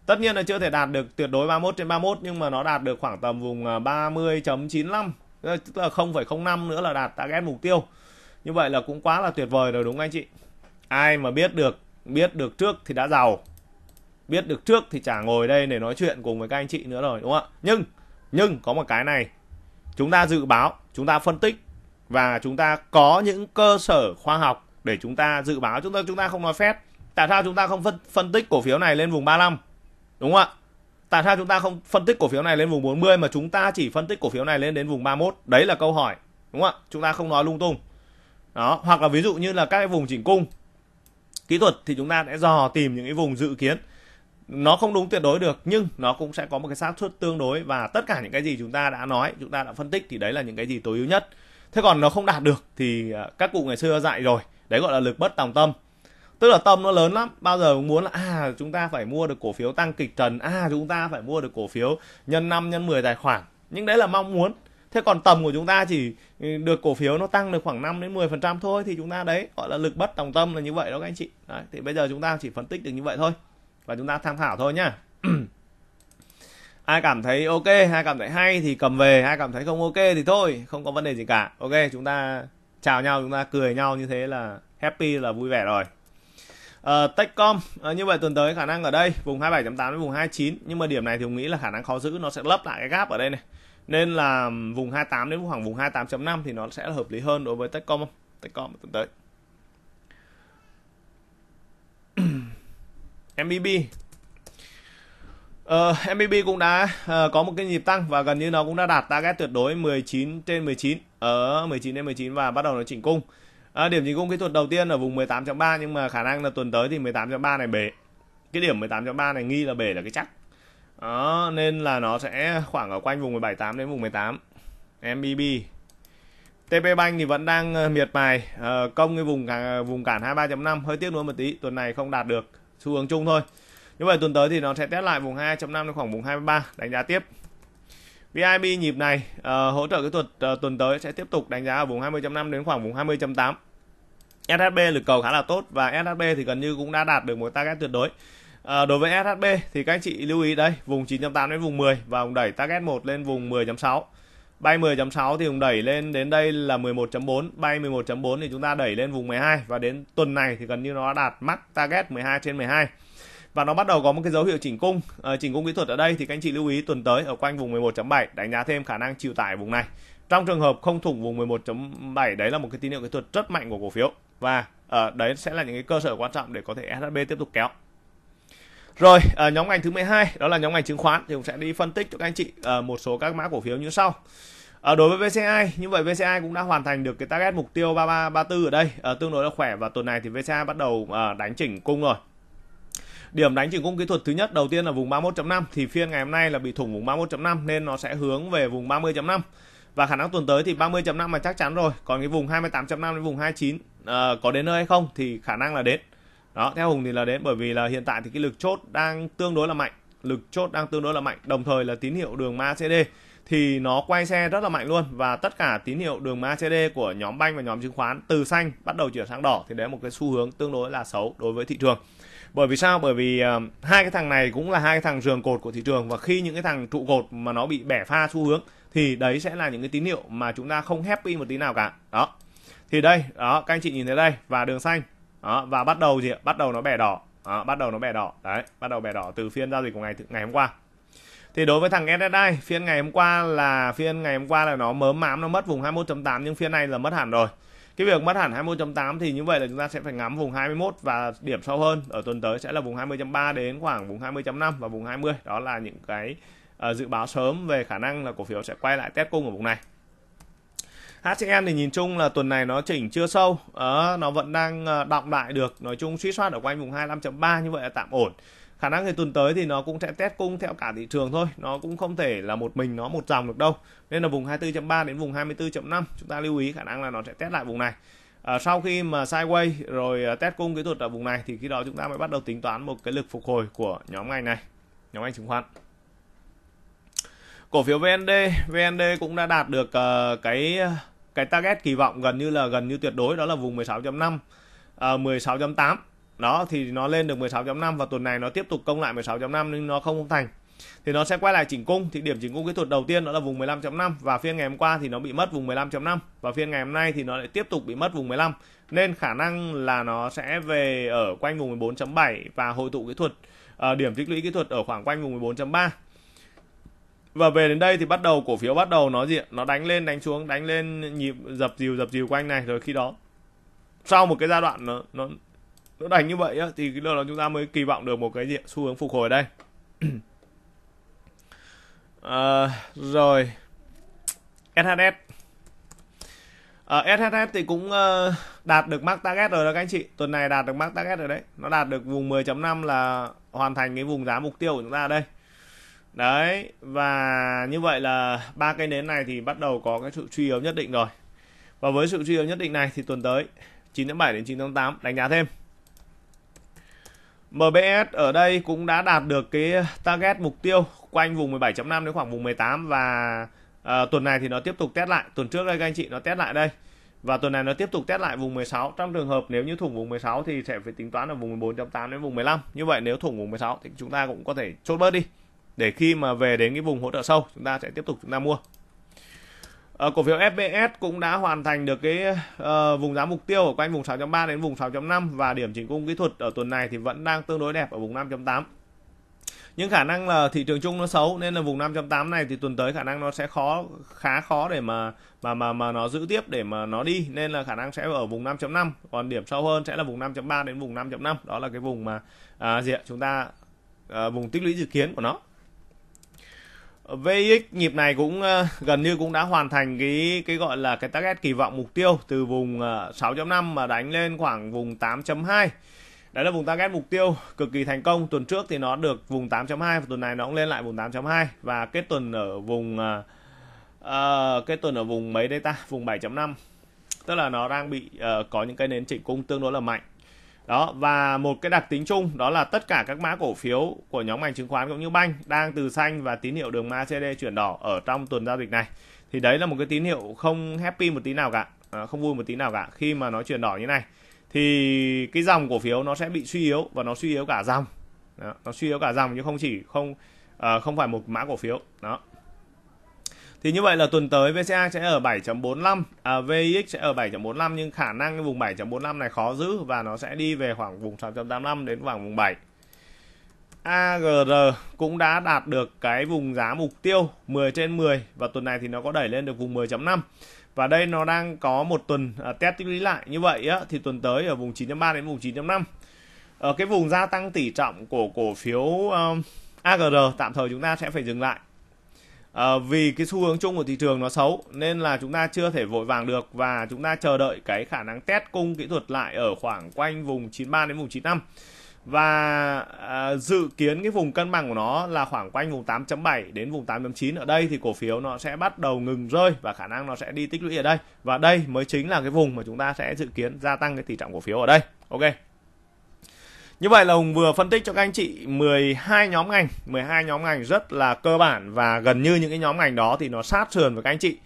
Tất nhiên là chưa thể đạt được tuyệt đối 31 trên 31 nhưng mà nó đạt được khoảng tầm vùng 30.95 à, ờ, tức là 0,05 nữa là đạt target mục tiêu. Như vậy là cũng quá là tuyệt vời rồi đúng không anh chị? Ai mà biết được, biết được trước thì đã giàu. Biết được trước thì chả ngồi đây để nói chuyện cùng với các anh chị nữa rồi đúng không ạ? Nhưng nhưng có một cái này. Chúng ta dự báo, chúng ta phân tích và chúng ta có những cơ sở khoa học để chúng ta dự báo chúng ta chúng ta không nói phép. Tại sao chúng ta không phân, phân tích cổ phiếu này lên vùng 35? Đúng không ạ? Tại sao chúng ta không phân tích cổ phiếu này lên vùng 40 mà chúng ta chỉ phân tích cổ phiếu này lên đến vùng 31? Đấy là câu hỏi. Đúng không ạ? Chúng ta không nói lung tung. Đó, hoặc là ví dụ như là các cái vùng chỉnh cung. Kỹ thuật thì chúng ta sẽ dò tìm những cái vùng dự kiến. Nó không đúng tuyệt đối được nhưng nó cũng sẽ có một cái xác suất tương đối và tất cả những cái gì chúng ta đã nói, chúng ta đã phân tích thì đấy là những cái gì tối ưu nhất. Thế còn nó không đạt được thì à, các cụ ngày xưa dạy rồi, đấy gọi là lực bất tòng tâm tức là tâm nó lớn lắm bao giờ cũng muốn là à chúng ta phải mua được cổ phiếu tăng kịch trần à chúng ta phải mua được cổ phiếu nhân 5 nhân 10 tài khoản nhưng đấy là mong muốn thế còn tầm của chúng ta chỉ ừ, được cổ phiếu nó tăng được khoảng 5 đến 10 phần trăm thôi thì chúng ta đấy gọi là lực bất tòng tâm là như vậy đó các anh chị đấy, thì bây giờ chúng ta chỉ phân tích được như vậy thôi và chúng ta tham khảo thôi nhá [clears throat] ai cảm thấy ok ai cảm thấy hay thì cầm về ai cảm thấy không ok thì thôi không có vấn đề gì cả ok chúng ta chào nhau chúng ta cười nhau như thế là happy là vui vẻ rồi Uh, Techcom uh, như vậy tuần tới khả năng ở đây vùng 27.8 đến vùng 29 nhưng mà điểm này thì mình nghĩ là khả năng khó giữ nó sẽ lấp lại cái gap ở đây này nên là vùng 28 đến khoảng vùng 28.5 thì nó sẽ là hợp lý hơn đối với Techcom Techcom tuần tới MBB Uh, MBB cũng đã uh, có một cái nhịp tăng và gần như nó cũng đã đạt target tuyệt đối 19 trên 19 ở 19 đến 19 và bắt đầu nó chỉnh cung à, điểm chỉnh khung kỹ thuật đầu tiên ở vùng 18.3 nhưng mà khả năng là tuần tới thì 18.3 này bể cái điểm 18.3 này nghi là bể là cái chắc đó nên là nó sẽ khoảng ở quanh vùng 17.8 đến vùng 18 MBB TP Bank thì vẫn đang ờ, miệt mài uh, công cái vùng cả, vùng cản 23.5 hơi tiếc nuối một tí tuần này không đạt được xu hướng chung thôi như vậy tuần tới thì nó sẽ test lại vùng 2.5 đến khoảng vùng 23 đánh giá tiếp VIB nhịp này uh, hỗ trợ kỹ thuật uh, tuần tới sẽ tiếp tục đánh giá ở vùng 20.5 đến khoảng vùng 20.8. SHB lực cầu khá là tốt và SHB thì gần như cũng đã đạt được một target tuyệt đối. À, đối với SHB thì các anh chị lưu ý đây, vùng 9.8 đến vùng 10 và vùng đẩy target 1 lên vùng 10.6. Bay 10.6 thì vùng đẩy lên đến đây là 11.4, bay 11.4 thì chúng ta đẩy lên vùng 12 và đến tuần này thì gần như nó đạt mắc target 12 trên 12 và nó bắt đầu có một cái dấu hiệu chỉnh cung à, chỉnh cung kỹ thuật ở đây thì các anh chị lưu ý tuần tới ở quanh vùng 11.7 đánh giá thêm khả năng chịu tải vùng này trong trường hợp không thủng vùng 11.7 đấy là một cái tín hiệu kỹ thuật rất mạnh của cổ phiếu và ở ờ, đấy sẽ là những cái cơ sở quan trọng để có thể SHB tiếp tục kéo rồi ở ờ, nhóm ngành thứ 12 đó là nhóm ngành chứng khoán thì cũng sẽ đi phân tích cho các anh chị uh, một số các mã cổ phiếu như sau À, đối với VCI như vậy VCI cũng đã hoàn thành được cái target mục tiêu 3334 ở đây à, tương đối là khỏe và tuần này thì VCI bắt đầu à, đánh chỉnh cung rồi Điểm đánh chỉnh cung kỹ thuật thứ nhất đầu tiên là vùng 31.5 thì phiên ngày hôm nay là bị thủng vùng 31.5 nên nó sẽ hướng về vùng 30.5 và khả năng tuần tới thì 30.5 mà chắc chắn rồi còn cái vùng 28.5 đến vùng 29 uh, ờ, có đến nơi hay không thì khả năng là đến đó theo hùng thì là đến bởi vì là hiện tại thì cái lực chốt đang tương đối là mạnh lực chốt đang tương đối là mạnh đồng thời là tín hiệu đường MACD thì nó quay xe rất là mạnh luôn và tất cả tín hiệu đường MACD của nhóm banh và nhóm chứng khoán từ xanh bắt đầu chuyển sang đỏ thì đấy là một cái xu hướng tương đối là xấu đối với thị trường bởi vì sao bởi vì uh, hai cái thằng này cũng là hai cái thằng giường cột của thị trường và khi những cái thằng trụ cột mà nó bị bẻ pha xu hướng thì đấy sẽ là những cái tín hiệu mà chúng ta không happy một tí nào cả đó thì đây đó các anh chị nhìn thấy đây và đường xanh đó, và bắt đầu gì bắt đầu nó bẻ đỏ đó, bắt đầu nó bẻ đỏ đấy bắt đầu bẻ đỏ từ phiên giao dịch của ngày ngày hôm qua thì đối với thằng SSI phiên ngày hôm qua là phiên ngày hôm qua là nó mớm mám nó mất vùng 21.8 nhưng phiên này là mất hẳn rồi cái việc mất hẳn 21.8 thì như vậy là chúng ta sẽ phải ngắm vùng 21 và điểm sâu hơn ở tuần tới sẽ là vùng 20.3 đến khoảng vùng 20.5 và vùng 20 đó là những cái uh, dự báo sớm về khả năng là cổ phiếu sẽ quay lại test cung ở vùng này HCN thì nhìn chung là tuần này nó chỉnh chưa sâu, à, nó vẫn đang ờ, động lại được, nói chung suy soát ở quanh vùng 25.3 như vậy là tạm ổn khả năng thì tuần tới thì nó cũng sẽ test cung theo cả thị trường thôi nó cũng không thể là một mình nó một dòng được đâu nên là vùng 24.3 đến vùng 24.5 chúng ta lưu ý khả năng là nó sẽ test lại vùng này à, sau khi mà sideways rồi à, test cung kỹ thuật ở vùng này thì khi đó chúng ta mới bắt đầu tính toán một cái lực phục hồi của nhóm ngành này nhóm ngành chứng khoán cổ phiếu VND VND cũng đã đạt được uh, cái cái target kỳ vọng gần như là gần như tuyệt đối đó là vùng 16.5 uh, 16.8 đó thì nó lên được 16.5 và tuần này nó tiếp tục công lại 16.5 nhưng nó không thành thì nó sẽ quay lại chỉnh cung thì điểm chỉnh cung kỹ thuật đầu tiên đó là vùng 15.5 và phiên ngày hôm qua thì nó bị mất vùng 15.5 và phiên ngày hôm nay thì nó lại tiếp tục bị mất vùng 15 nên khả năng là nó sẽ về ở quanh vùng 14.7 và hội tụ kỹ thuật à, điểm tích lũy kỹ thuật ở khoảng quanh vùng 14.3 và về đến đây thì bắt đầu cổ phiếu bắt đầu nó gì nó đánh lên đánh xuống đánh lên nhịp dập dìu dập dìu quanh này rồi khi đó sau một cái giai đoạn nó nó nó đánh như vậy á, thì cái đó chúng ta mới kỳ vọng được một cái gì xu hướng phục hồi đây [clears throat] à, rồi SHS Uh, SHS à, thì cũng uh, đạt được mark target rồi đó các anh chị Tuần này đạt được mark target rồi đấy Nó đạt được vùng 10.5 là hoàn thành cái vùng giá mục tiêu của chúng ta đây Đấy Và như vậy là ba cây nến này thì bắt đầu có cái sự truy yếu nhất định rồi Và với sự truy yếu nhất định này thì tuần tới 9.7 đến 9.8 đánh giá thêm MBS ở đây cũng đã đạt được cái target mục tiêu quanh vùng 17.5 đến khoảng vùng 18 và à, tuần này thì nó tiếp tục test lại tuần trước đây các anh chị nó test lại đây và tuần này nó tiếp tục test lại vùng 16 trong trường hợp nếu như thủng vùng 16 thì sẽ phải tính toán ở vùng 14.8 đến vùng 15 như vậy nếu thủng vùng 16 thì chúng ta cũng có thể chốt bớt đi để khi mà về đến cái vùng hỗ trợ sâu chúng ta sẽ tiếp tục chúng ta mua Ờ, cổ phiếu FBS cũng đã hoàn thành được cái uh, vùng giá mục tiêu ở quanh vùng 6.3 đến vùng 6.5 và điểm chỉnh cung kỹ thuật ở tuần này thì vẫn đang tương đối đẹp ở vùng 5.8 nhưng khả năng là thị trường chung nó xấu nên là vùng 508 này thì tuần tới khả năng nó sẽ khó khá khó để mà mà mà mà nó giữ tiếp để mà nó đi nên là khả năng sẽ ở vùng 5.5 còn điểm sâu hơn sẽ là vùng 5.3 đến vùng 5.5 đó là cái vùng mà à, gì ạ chúng ta à, vùng tích lũy dự kiến của nó VX nhịp này cũng ờ, gần như cũng đã hoàn thành cái cái gọi là cái target kỳ vọng mục tiêu từ vùng ờ, uh, 6.5 mà đánh lên khoảng vùng 8.2. Đấy là vùng target mục tiêu cực kỳ thành công. Tuần trước thì nó được vùng 8.2 và tuần này nó cũng lên lại vùng 8.2 và kết tuần ở vùng uh, uh, kết tuần ở vùng mấy đây ta? Vùng 7.5. Tức là nó đang bị uh, có những cái nến chỉnh cung tương đối là mạnh đó và một cái đặc tính chung đó là tất cả các mã cổ phiếu của nhóm ngành chứng khoán cũng như banh đang từ xanh và tín hiệu đường ma CD chuyển đỏ ở trong tuần giao dịch này thì đấy là một cái tín hiệu không happy một tí nào cả à, không vui một tí nào cả khi mà nó chuyển đỏ như này thì cái dòng cổ phiếu nó sẽ bị suy yếu và nó suy yếu cả dòng đó, nó suy yếu cả dòng chứ không chỉ không uh, không phải một mã cổ phiếu đó thì như vậy là tuần tới VCA sẽ ở 7.45, à, VIX sẽ ở 7.45 nhưng khả năng cái vùng 7.45 này khó giữ và nó sẽ đi về khoảng vùng 6.85 đến khoảng vùng 7. AGR cũng đã đạt được cái vùng giá mục tiêu 10 trên 10 và tuần này thì nó có đẩy lên được vùng 10.5 và đây nó đang có một tuần à, test tích lũy lại như vậy á, thì tuần tới ở vùng 9.3 đến vùng 9.5 ở ờ, cái vùng gia tăng tỷ trọng của cổ phiếu uh, AGR tạm thời chúng ta sẽ phải dừng lại à, vì cái xu hướng chung của thị trường nó xấu nên là chúng ta chưa thể vội vàng được và chúng ta chờ đợi cái khả năng test cung kỹ thuật lại ở khoảng quanh vùng 93 đến vùng 95 và à, dự kiến cái vùng cân bằng của nó là khoảng quanh vùng 8.7 đến vùng 8.9 ở đây thì cổ phiếu nó sẽ bắt đầu ngừng rơi và khả năng nó sẽ đi tích lũy ở đây và đây mới chính là cái vùng mà chúng ta sẽ dự kiến gia tăng cái tỷ trọng cổ phiếu ở đây ok như vậy là Hùng vừa phân tích cho các anh chị 12 nhóm ngành, 12 nhóm ngành rất là cơ bản và gần như những cái nhóm ngành đó thì nó sát sườn với các anh chị.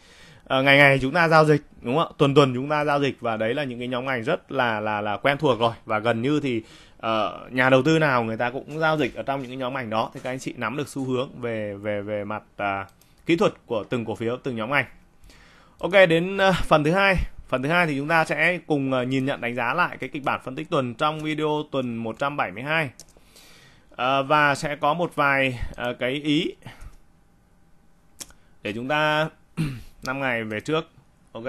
À, ngày ngày chúng ta giao dịch đúng không ạ? Tuần tuần chúng ta giao dịch và đấy là những cái nhóm ngành rất là là là quen thuộc rồi và gần như thì uh, nhà đầu tư nào người ta cũng giao dịch ở trong những cái nhóm ngành đó thì các anh chị nắm được xu hướng về về về mặt uh, kỹ thuật của từng cổ phiếu, từng nhóm ngành. Ok đến uh, phần thứ hai Phần thứ hai thì chúng ta sẽ cùng ờ, nhìn nhận đánh giá lại cái kịch bản phân tích tuần trong video tuần 172. À, ờ, và sẽ có một vài à, cái ý để chúng ta 5 [clears throat] ngày về trước. Ok.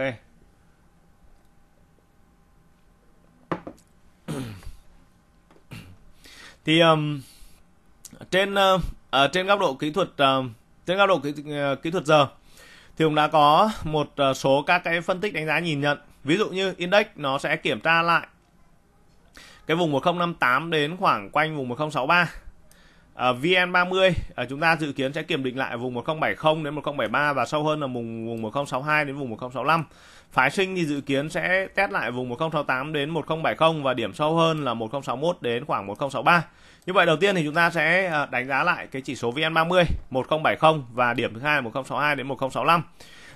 [clears throat] Thì um, trên uh, trên góc độ kỹ thuật uh, trên góc độ kỹ, uh, kỹ thuật giờ thì cũng đã có một ờ, số các cái phân tích đánh giá nhìn nhận ví dụ như index nó sẽ kiểm tra lại cái vùng 1058 đến khoảng quanh vùng 1063 ở VN30 ở chúng ta dự kiến sẽ kiểm định lại vùng 1070 đến 1073 và sâu hơn là vùng vùng 1062 đến vùng 1065 Phái sinh thì dự kiến sẽ test lại vùng 1068 đến 1070 và điểm sâu hơn là 1061 đến khoảng 1063. Như vậy đầu tiên thì chúng ta sẽ à, đánh giá lại cái chỉ số VN30 1070 và điểm thứ hai là 1062 đến 1065.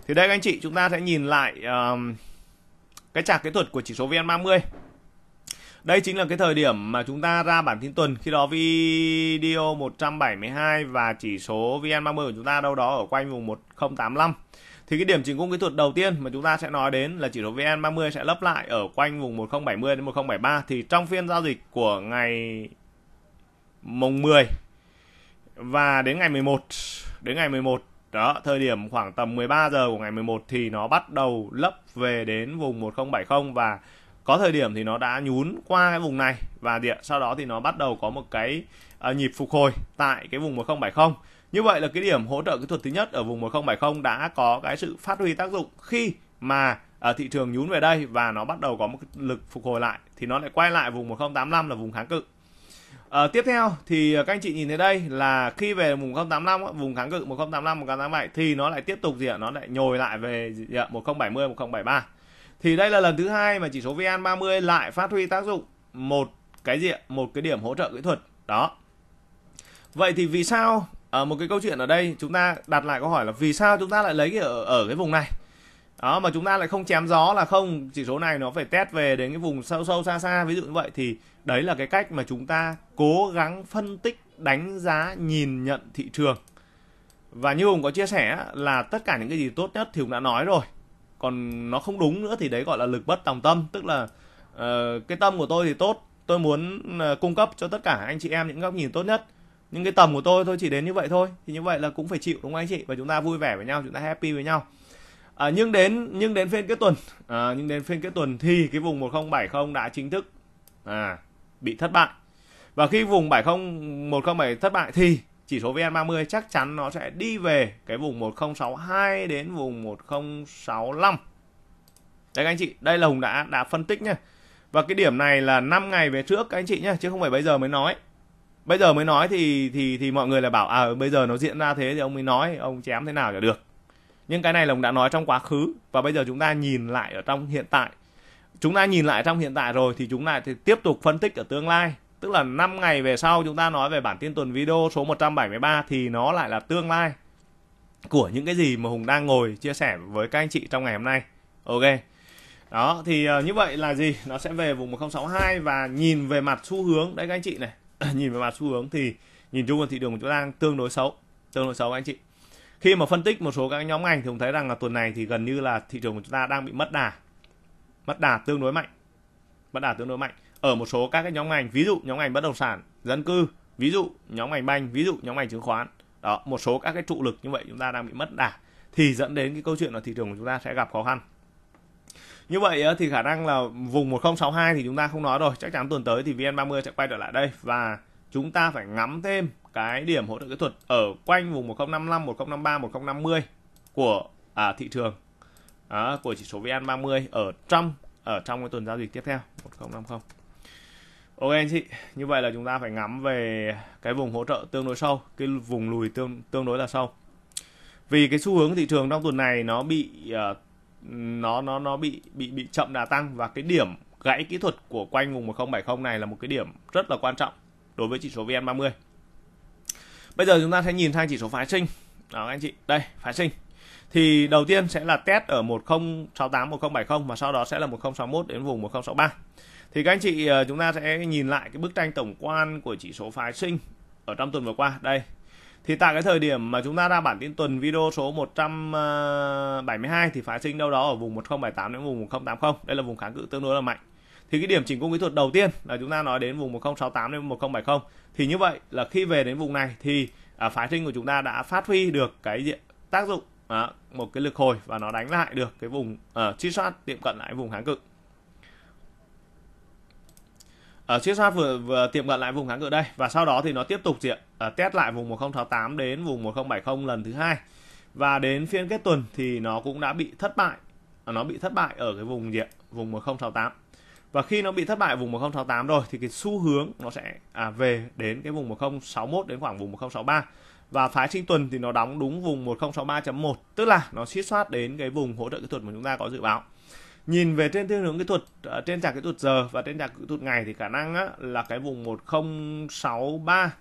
Thì đây các anh chị chúng ta sẽ nhìn lại um, cái chart kỹ thuật của chỉ số VN30. Đây chính là cái thời điểm mà chúng ta ra bản tin tuần Khi đó video 172 và chỉ số VN30 của chúng ta đâu đó ở quanh vùng 1085 thì cái điểm chỉnh khung kỹ thuật đầu tiên mà chúng ta sẽ nói đến là chỉ số VN30 sẽ lấp lại ở quanh vùng 1070 đến 1073 thì trong phiên giao dịch của ngày mùng 10 và đến ngày 11 đến ngày 11 đó, thời điểm khoảng tầm 13 giờ của ngày 11 thì nó bắt đầu lấp về đến vùng 1070 và có thời điểm thì nó đã nhún qua cái vùng này và điện sau đó thì nó bắt đầu có một cái à, nhịp phục hồi tại cái vùng 1070 như vậy là cái điểm hỗ trợ kỹ thuật thứ nhất ở vùng 1070 đã có cái sự phát huy tác dụng khi mà ở à, thị trường nhún về đây và nó bắt đầu có một lực phục hồi lại thì nó lại quay lại vùng 1085 là vùng kháng cự. À, tiếp theo thì các anh chị nhìn thấy đây là khi về vùng 1085 vùng kháng cự 1085 1087 thì nó lại tiếp tục gì ạ? Nó lại nhồi lại về gì ạ? 1070 1073. Thì đây là lần thứ hai mà chỉ số VN30 lại phát huy tác dụng một cái gì ạ? Một cái điểm hỗ trợ kỹ thuật đó. Vậy thì vì sao à, một cái câu chuyện ở đây chúng ta đặt lại câu hỏi là vì sao chúng ta lại lấy cái ở, ở cái vùng này đó mà chúng ta lại không chém gió là không chỉ số này nó phải test về đến cái vùng sâu sâu xa xa ví dụ như vậy thì đấy là cái cách mà chúng ta cố gắng phân tích đánh giá nhìn nhận thị trường và như hùng có chia sẻ là tất cả những cái gì tốt nhất thì hùng đã nói rồi còn nó không đúng nữa thì đấy gọi là lực bất tòng tâm tức là uh, cái tâm của tôi thì tốt tôi muốn uh, cung cấp cho tất cả anh chị em những góc nhìn tốt nhất nhưng cái tầm của tôi thôi chỉ đến như vậy thôi thì như vậy là cũng phải chịu đúng không anh chị và chúng ta vui vẻ với nhau chúng ta happy với nhau à, nhưng đến nhưng đến phiên kết tuần à, nhưng đến phiên kết tuần thì cái vùng 1070 đã chính thức à, bị thất bại và khi vùng 70 107 thất bại thì chỉ số VN30 chắc chắn nó sẽ đi về cái vùng 1062 đến vùng 1065. Đấy các anh chị, đây là Hùng đã đã phân tích nhá. Và cái điểm này là 5 ngày về trước các anh chị nhá, chứ không phải bây giờ mới nói bây giờ mới nói thì thì thì mọi người là bảo à bây giờ nó diễn ra thế thì ông mới nói ông chém thế nào là được nhưng cái này lồng đã nói trong quá khứ và bây giờ chúng ta nhìn lại ở trong hiện tại chúng ta nhìn lại trong hiện tại rồi thì chúng ta thì tiếp tục phân tích ở tương lai tức là 5 ngày về sau chúng ta nói về bản tin tuần video số 173 thì nó lại là tương lai của những cái gì mà Hùng đang ngồi chia sẻ với các anh chị trong ngày hôm nay. Ok. Đó thì ờ, như vậy là gì? Nó sẽ về vùng 1062 và nhìn về mặt xu hướng đấy các anh chị này. [coughs] nhìn về mặt xu hướng thì nhìn chung là thị trường của chúng ta đang tương đối xấu tương đối xấu anh chị khi mà phân tích một số các nhóm ngành thì chúng thấy rằng là tuần này thì gần như là thị trường của chúng ta đang bị mất đà mất đà tương đối mạnh mất đà tương đối mạnh ở một số các cái nhóm ngành ví dụ nhóm ngành bất động sản dân cư ví dụ nhóm ngành banh ví dụ nhóm ngành chứng khoán đó một số các cái trụ lực như vậy chúng ta đang bị mất đà thì dẫn đến cái câu chuyện là thị trường của chúng ta sẽ gặp khó khăn như vậy ờ, thì khả năng là vùng 1062 thì chúng ta không nói rồi chắc chắn tuần tới thì VN30 sẽ quay trở lại đây và chúng ta phải ngắm thêm cái điểm hỗ trợ kỹ thuật ở quanh vùng 1055, 1053, 1050 của à, thị trường à, của chỉ số VN30 ở trong ở trong cái tuần giao dịch tiếp theo 1050. Ok anh chị, như vậy là chúng ta phải ngắm về cái vùng hỗ trợ tương đối sâu, cái vùng lùi tương tương đối là sâu. Vì cái xu hướng thị trường trong tuần này nó bị uh, nó nó nó bị bị bị chậm đà tăng và cái điểm gãy kỹ thuật của quanh vùng 1070 này là một cái điểm rất là quan trọng đối với chỉ số VN30. Bây giờ chúng ta sẽ nhìn sang chỉ số phái sinh. Đó anh chị, đây, phái sinh. Thì đầu tiên sẽ là test ở 1068 1070 và sau đó sẽ là 1061 đến vùng 1063. Thì các anh chị ờ, chúng ta sẽ nhìn lại cái bức tranh tổng quan của chỉ số phái sinh ở trong tuần vừa qua. Đây, thì tại cái thời điểm mà chúng ta ra bản tin tuần video số 172 ờ, thì phá sinh đâu đó ở vùng 1078 đến vùng 1080 đây là vùng kháng cự tương đối là mạnh thì cái điểm chỉnh cung kỹ thuật đầu tiên là chúng ta nói đến vùng 1068 đến 1070 thì như vậy là khi về đến vùng này thì à, phá sinh của chúng ta đã phát huy được cái tác dụng một cái lực hồi và nó đánh lại được cái vùng uh, chi soát tiệm cận lại vùng kháng cự ở ờ, chiếc sát vừa, vừa tiệm cận lại vùng kháng cự đây và sau đó thì nó tiếp tục diện uh, ờ, test lại vùng 1068 đến vùng 1070 lần thứ hai và đến phiên kết tuần thì nó cũng đã bị thất bại ờ, nó bị thất bại ở cái vùng diện vùng 1068 và khi nó bị thất bại vùng 1068 rồi thì cái xu hướng nó sẽ à, về đến cái vùng 1061 đến khoảng vùng 1063 và phái sinh tuần thì nó đóng đúng vùng 1063.1 tức là nó chiết soát đến cái vùng hỗ trợ kỹ thuật mà chúng ta có dự báo nhìn về trên thiên hướng kỹ thuật à, trên chart kỹ thuật giờ và trên chart kỹ thuật ngày thì khả năng á, là cái vùng 1063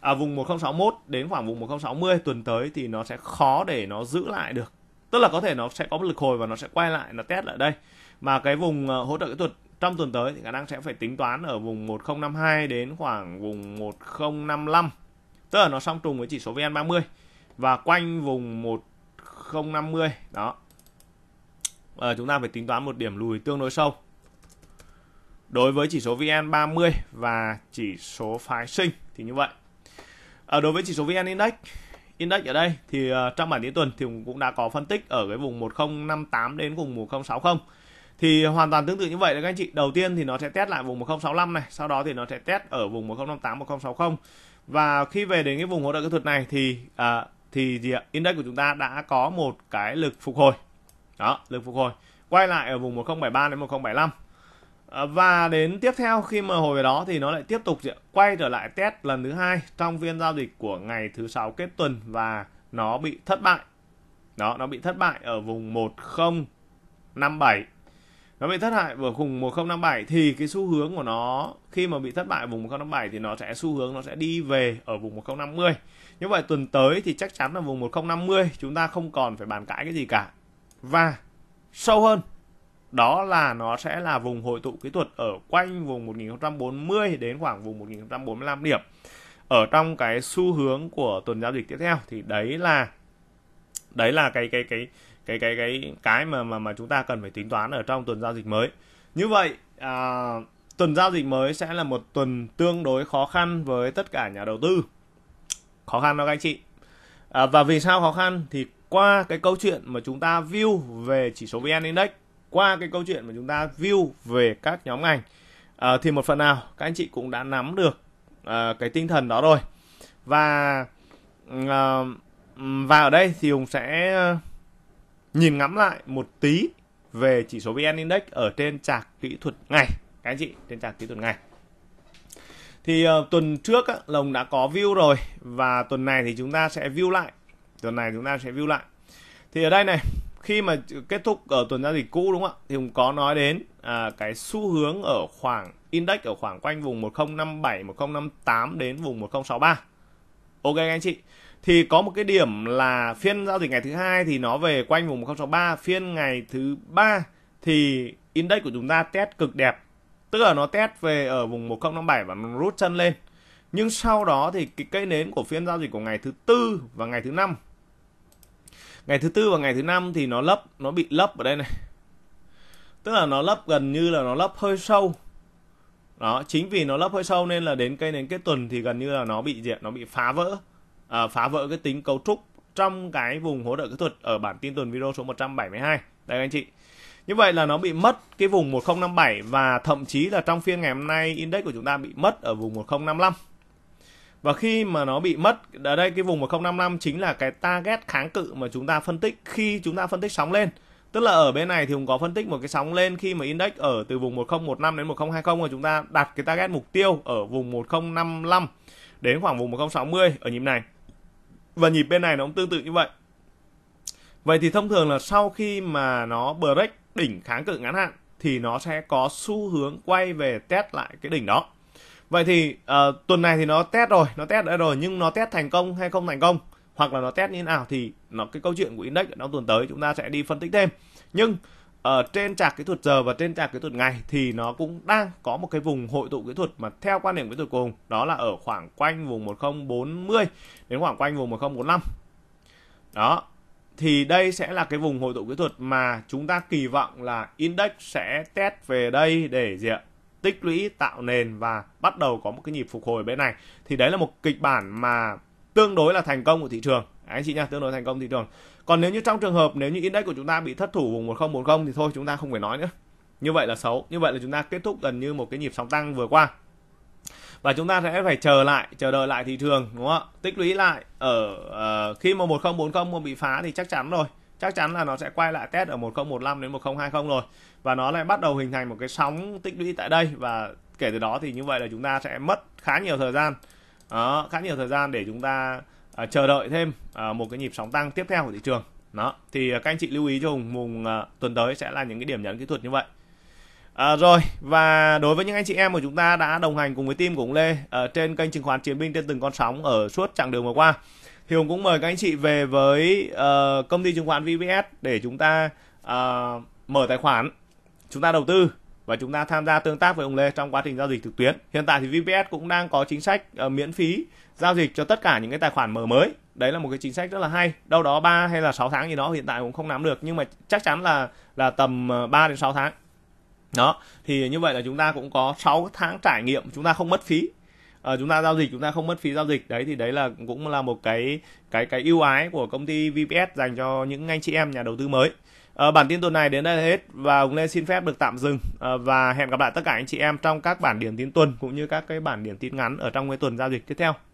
à, vùng 1061 đến khoảng vùng 1060 tuần tới thì nó sẽ khó để nó giữ lại được tức là có thể nó sẽ có một lực hồi và nó sẽ quay lại nó test lại đây mà cái vùng à, hỗ trợ kỹ thuật trong tuần tới thì khả năng sẽ phải tính toán ở vùng 1052 đến khoảng vùng 1055 tức là nó song trùng với chỉ số VN30 và quanh vùng 1050 đó à, chúng ta phải tính toán một điểm lùi tương đối sâu đối với chỉ số VN30 và chỉ số phái sinh thì như vậy. À, đối với chỉ số VN Index, Index ở đây thì uh, trong bản tin tuần thì cũng đã có phân tích ở cái vùng 1058 đến vùng 1060. Thì hoàn toàn tương tự như vậy đấy các anh chị. Đầu tiên thì nó sẽ test lại vùng 1065 này, sau đó thì nó sẽ test ở vùng 1058 1060. Và khi về đến cái vùng hỗ trợ kỹ thuật này thì uh, thì gì ạ? Index của chúng ta đã có một cái lực phục hồi đó lực phục hồi quay lại ở vùng 1073 đến 1075 à, và đến tiếp theo khi mà hồi về đó thì nó lại tiếp tục quay trở lại test lần thứ hai trong phiên giao dịch của ngày thứ sáu kết tuần và nó bị thất bại đó nó bị thất bại ở vùng 1057 nó bị thất bại ở vùng 1057 thì cái xu hướng của nó khi mà bị thất bại ở vùng 1057 thì nó sẽ xu hướng nó sẽ đi về ở vùng 1050 như vậy tuần tới thì chắc chắn là vùng 1050 chúng ta không còn phải bàn cãi cái gì cả và sâu hơn đó là nó sẽ là vùng hội tụ kỹ thuật ở quanh vùng 1040 đến khoảng vùng 1045 điểm ở trong cái xu hướng của tuần giao dịch tiếp theo thì đấy là đấy là cái cái cái cái cái cái cái mà mà mà chúng ta cần phải tính toán ở trong tuần giao dịch mới như vậy à, tuần giao dịch mới sẽ là một tuần tương đối khó khăn với tất cả nhà đầu tư khó khăn đó các anh chị à, và vì sao khó khăn thì qua cái câu chuyện mà chúng ta view về chỉ số VN Index, qua cái câu chuyện mà chúng ta view về các nhóm ngành à, thì một phần nào các anh chị cũng đã nắm được à, cái tinh thần đó rồi và à, và ở đây thì Hùng sẽ nhìn ngắm lại một tí về chỉ số VN Index ở trên chart kỹ thuật ngày các anh chị trên chart kỹ thuật ngày thì uh, tuần trước á, lồng đã có view rồi và tuần này thì chúng ta sẽ view lại tuần này chúng ta sẽ view lại thì ở đây này khi mà kết thúc ở tuần giao dịch cũ đúng không ạ thì cũng có nói đến à, cái xu hướng ở khoảng index ở khoảng quanh vùng 1057 1058 đến vùng 1063 ok các anh chị thì có một cái điểm là phiên giao dịch ngày thứ hai thì nó về quanh vùng 1063 phiên ngày thứ ba thì index của chúng ta test cực đẹp tức là nó test về ở vùng 1057 và nó rút chân lên nhưng sau đó thì cái cây nến của phiên giao dịch của ngày thứ tư và ngày thứ năm ngày thứ tư và ngày thứ năm thì nó lấp nó bị lấp ở đây này tức là nó lấp gần như là nó lấp hơi sâu đó chính vì nó lấp hơi sâu nên là đến cây đến kết tuần thì gần như là nó bị diện nó bị phá vỡ à, phá vỡ cái tính cấu trúc trong cái vùng hỗ trợ kỹ thuật ở bản tin tuần video số 172 đây anh chị như vậy là nó bị mất cái vùng 1057 và thậm chí là trong phiên ngày hôm nay index của chúng ta bị mất ở vùng 1055 và khi mà nó bị mất ở đây cái vùng 1055 chính là cái target kháng cự mà chúng ta phân tích khi chúng ta phân tích sóng lên tức là ở bên này thì cũng có phân tích một cái sóng lên khi mà index ở từ vùng 1015 đến 1020 và chúng ta đặt cái target mục tiêu ở vùng 1055 đến khoảng vùng 1060 ở nhịp này và nhịp bên này nó cũng tương tự như vậy vậy thì thông thường là sau khi mà nó break đỉnh kháng cự ngắn hạn thì nó sẽ có xu hướng quay về test lại cái đỉnh đó vậy thì uh, tuần này thì nó test rồi nó test đã rồi nhưng nó test thành công hay không thành công hoặc là nó test như thế nào thì nó cái câu chuyện của index ở trong tuần tới chúng ta sẽ đi phân tích thêm nhưng ở ờ, uh, trên trạc kỹ thuật giờ và trên trạc kỹ thuật ngày thì nó cũng đang có một cái vùng hội tụ kỹ thuật mà theo quan điểm kỹ thuật cùng đó là ở khoảng quanh vùng 1040 đến khoảng quanh vùng 1045 đó thì đây sẽ là cái vùng hội tụ kỹ thuật mà chúng ta kỳ vọng là index sẽ test về đây để gì ạ tích lũy tạo nền và bắt đầu có một cái nhịp phục hồi bên này thì đấy là một kịch bản mà tương đối là thành công của thị trường anh chị nha tương đối thành công thị trường còn nếu như trong trường hợp nếu như index của chúng ta bị thất thủ vùng 1040 thì thôi chúng ta không phải nói nữa như vậy là xấu như vậy là chúng ta kết thúc gần như một cái nhịp sóng tăng vừa qua và chúng ta sẽ phải chờ lại chờ đợi lại thị trường đúng không ạ tích lũy lại ở uh, khi mà 1040 mà bị phá thì chắc chắn rồi chắc chắn là nó sẽ quay lại test ở 1015 đến 1020 rồi và nó lại bắt đầu hình thành một cái sóng tích lũy tại đây và kể từ đó thì như vậy là chúng ta sẽ mất khá nhiều thời gian đó, khá nhiều thời gian để chúng ta à, chờ đợi thêm à, một cái nhịp sóng tăng tiếp theo của thị trường đó thì à, các anh chị lưu ý cho hùng mùng à, tuần tới sẽ là những cái điểm nhấn kỹ thuật như vậy À, rồi và đối với những anh chị em của chúng ta đã đồng hành cùng với team của ông Lê ở à, trên kênh chứng khoán Chiến binh trên từng con sóng ở suốt chặng đường vừa qua thì hùng cũng mời các anh chị về với uh, công ty chứng khoán VPS để chúng ta uh, mở tài khoản chúng ta đầu tư và chúng ta tham gia tương tác với ông Lê trong quá trình giao dịch trực tuyến. Hiện tại thì VPS cũng đang có chính sách uh, miễn phí giao dịch cho tất cả những cái tài khoản mở mới. Đấy là một cái chính sách rất là hay. Đâu đó 3 hay là 6 tháng gì đó hiện tại cũng không nắm được nhưng mà chắc chắn là là tầm 3 đến 6 tháng. Đó, thì như vậy là chúng ta cũng có 6 tháng trải nghiệm, chúng ta không mất phí à, chúng ta giao dịch chúng ta không mất phí giao dịch đấy thì đấy là cũng là một cái cái cái ưu ái của công ty VPS dành cho những anh chị em nhà đầu tư mới à, bản tin tuần này đến đây là hết và cũng nên xin phép được tạm dừng à, và hẹn gặp lại tất cả anh chị em trong các bản điểm tin tuần cũng như các cái bản điểm tin ngắn ở trong cái tuần giao dịch tiếp theo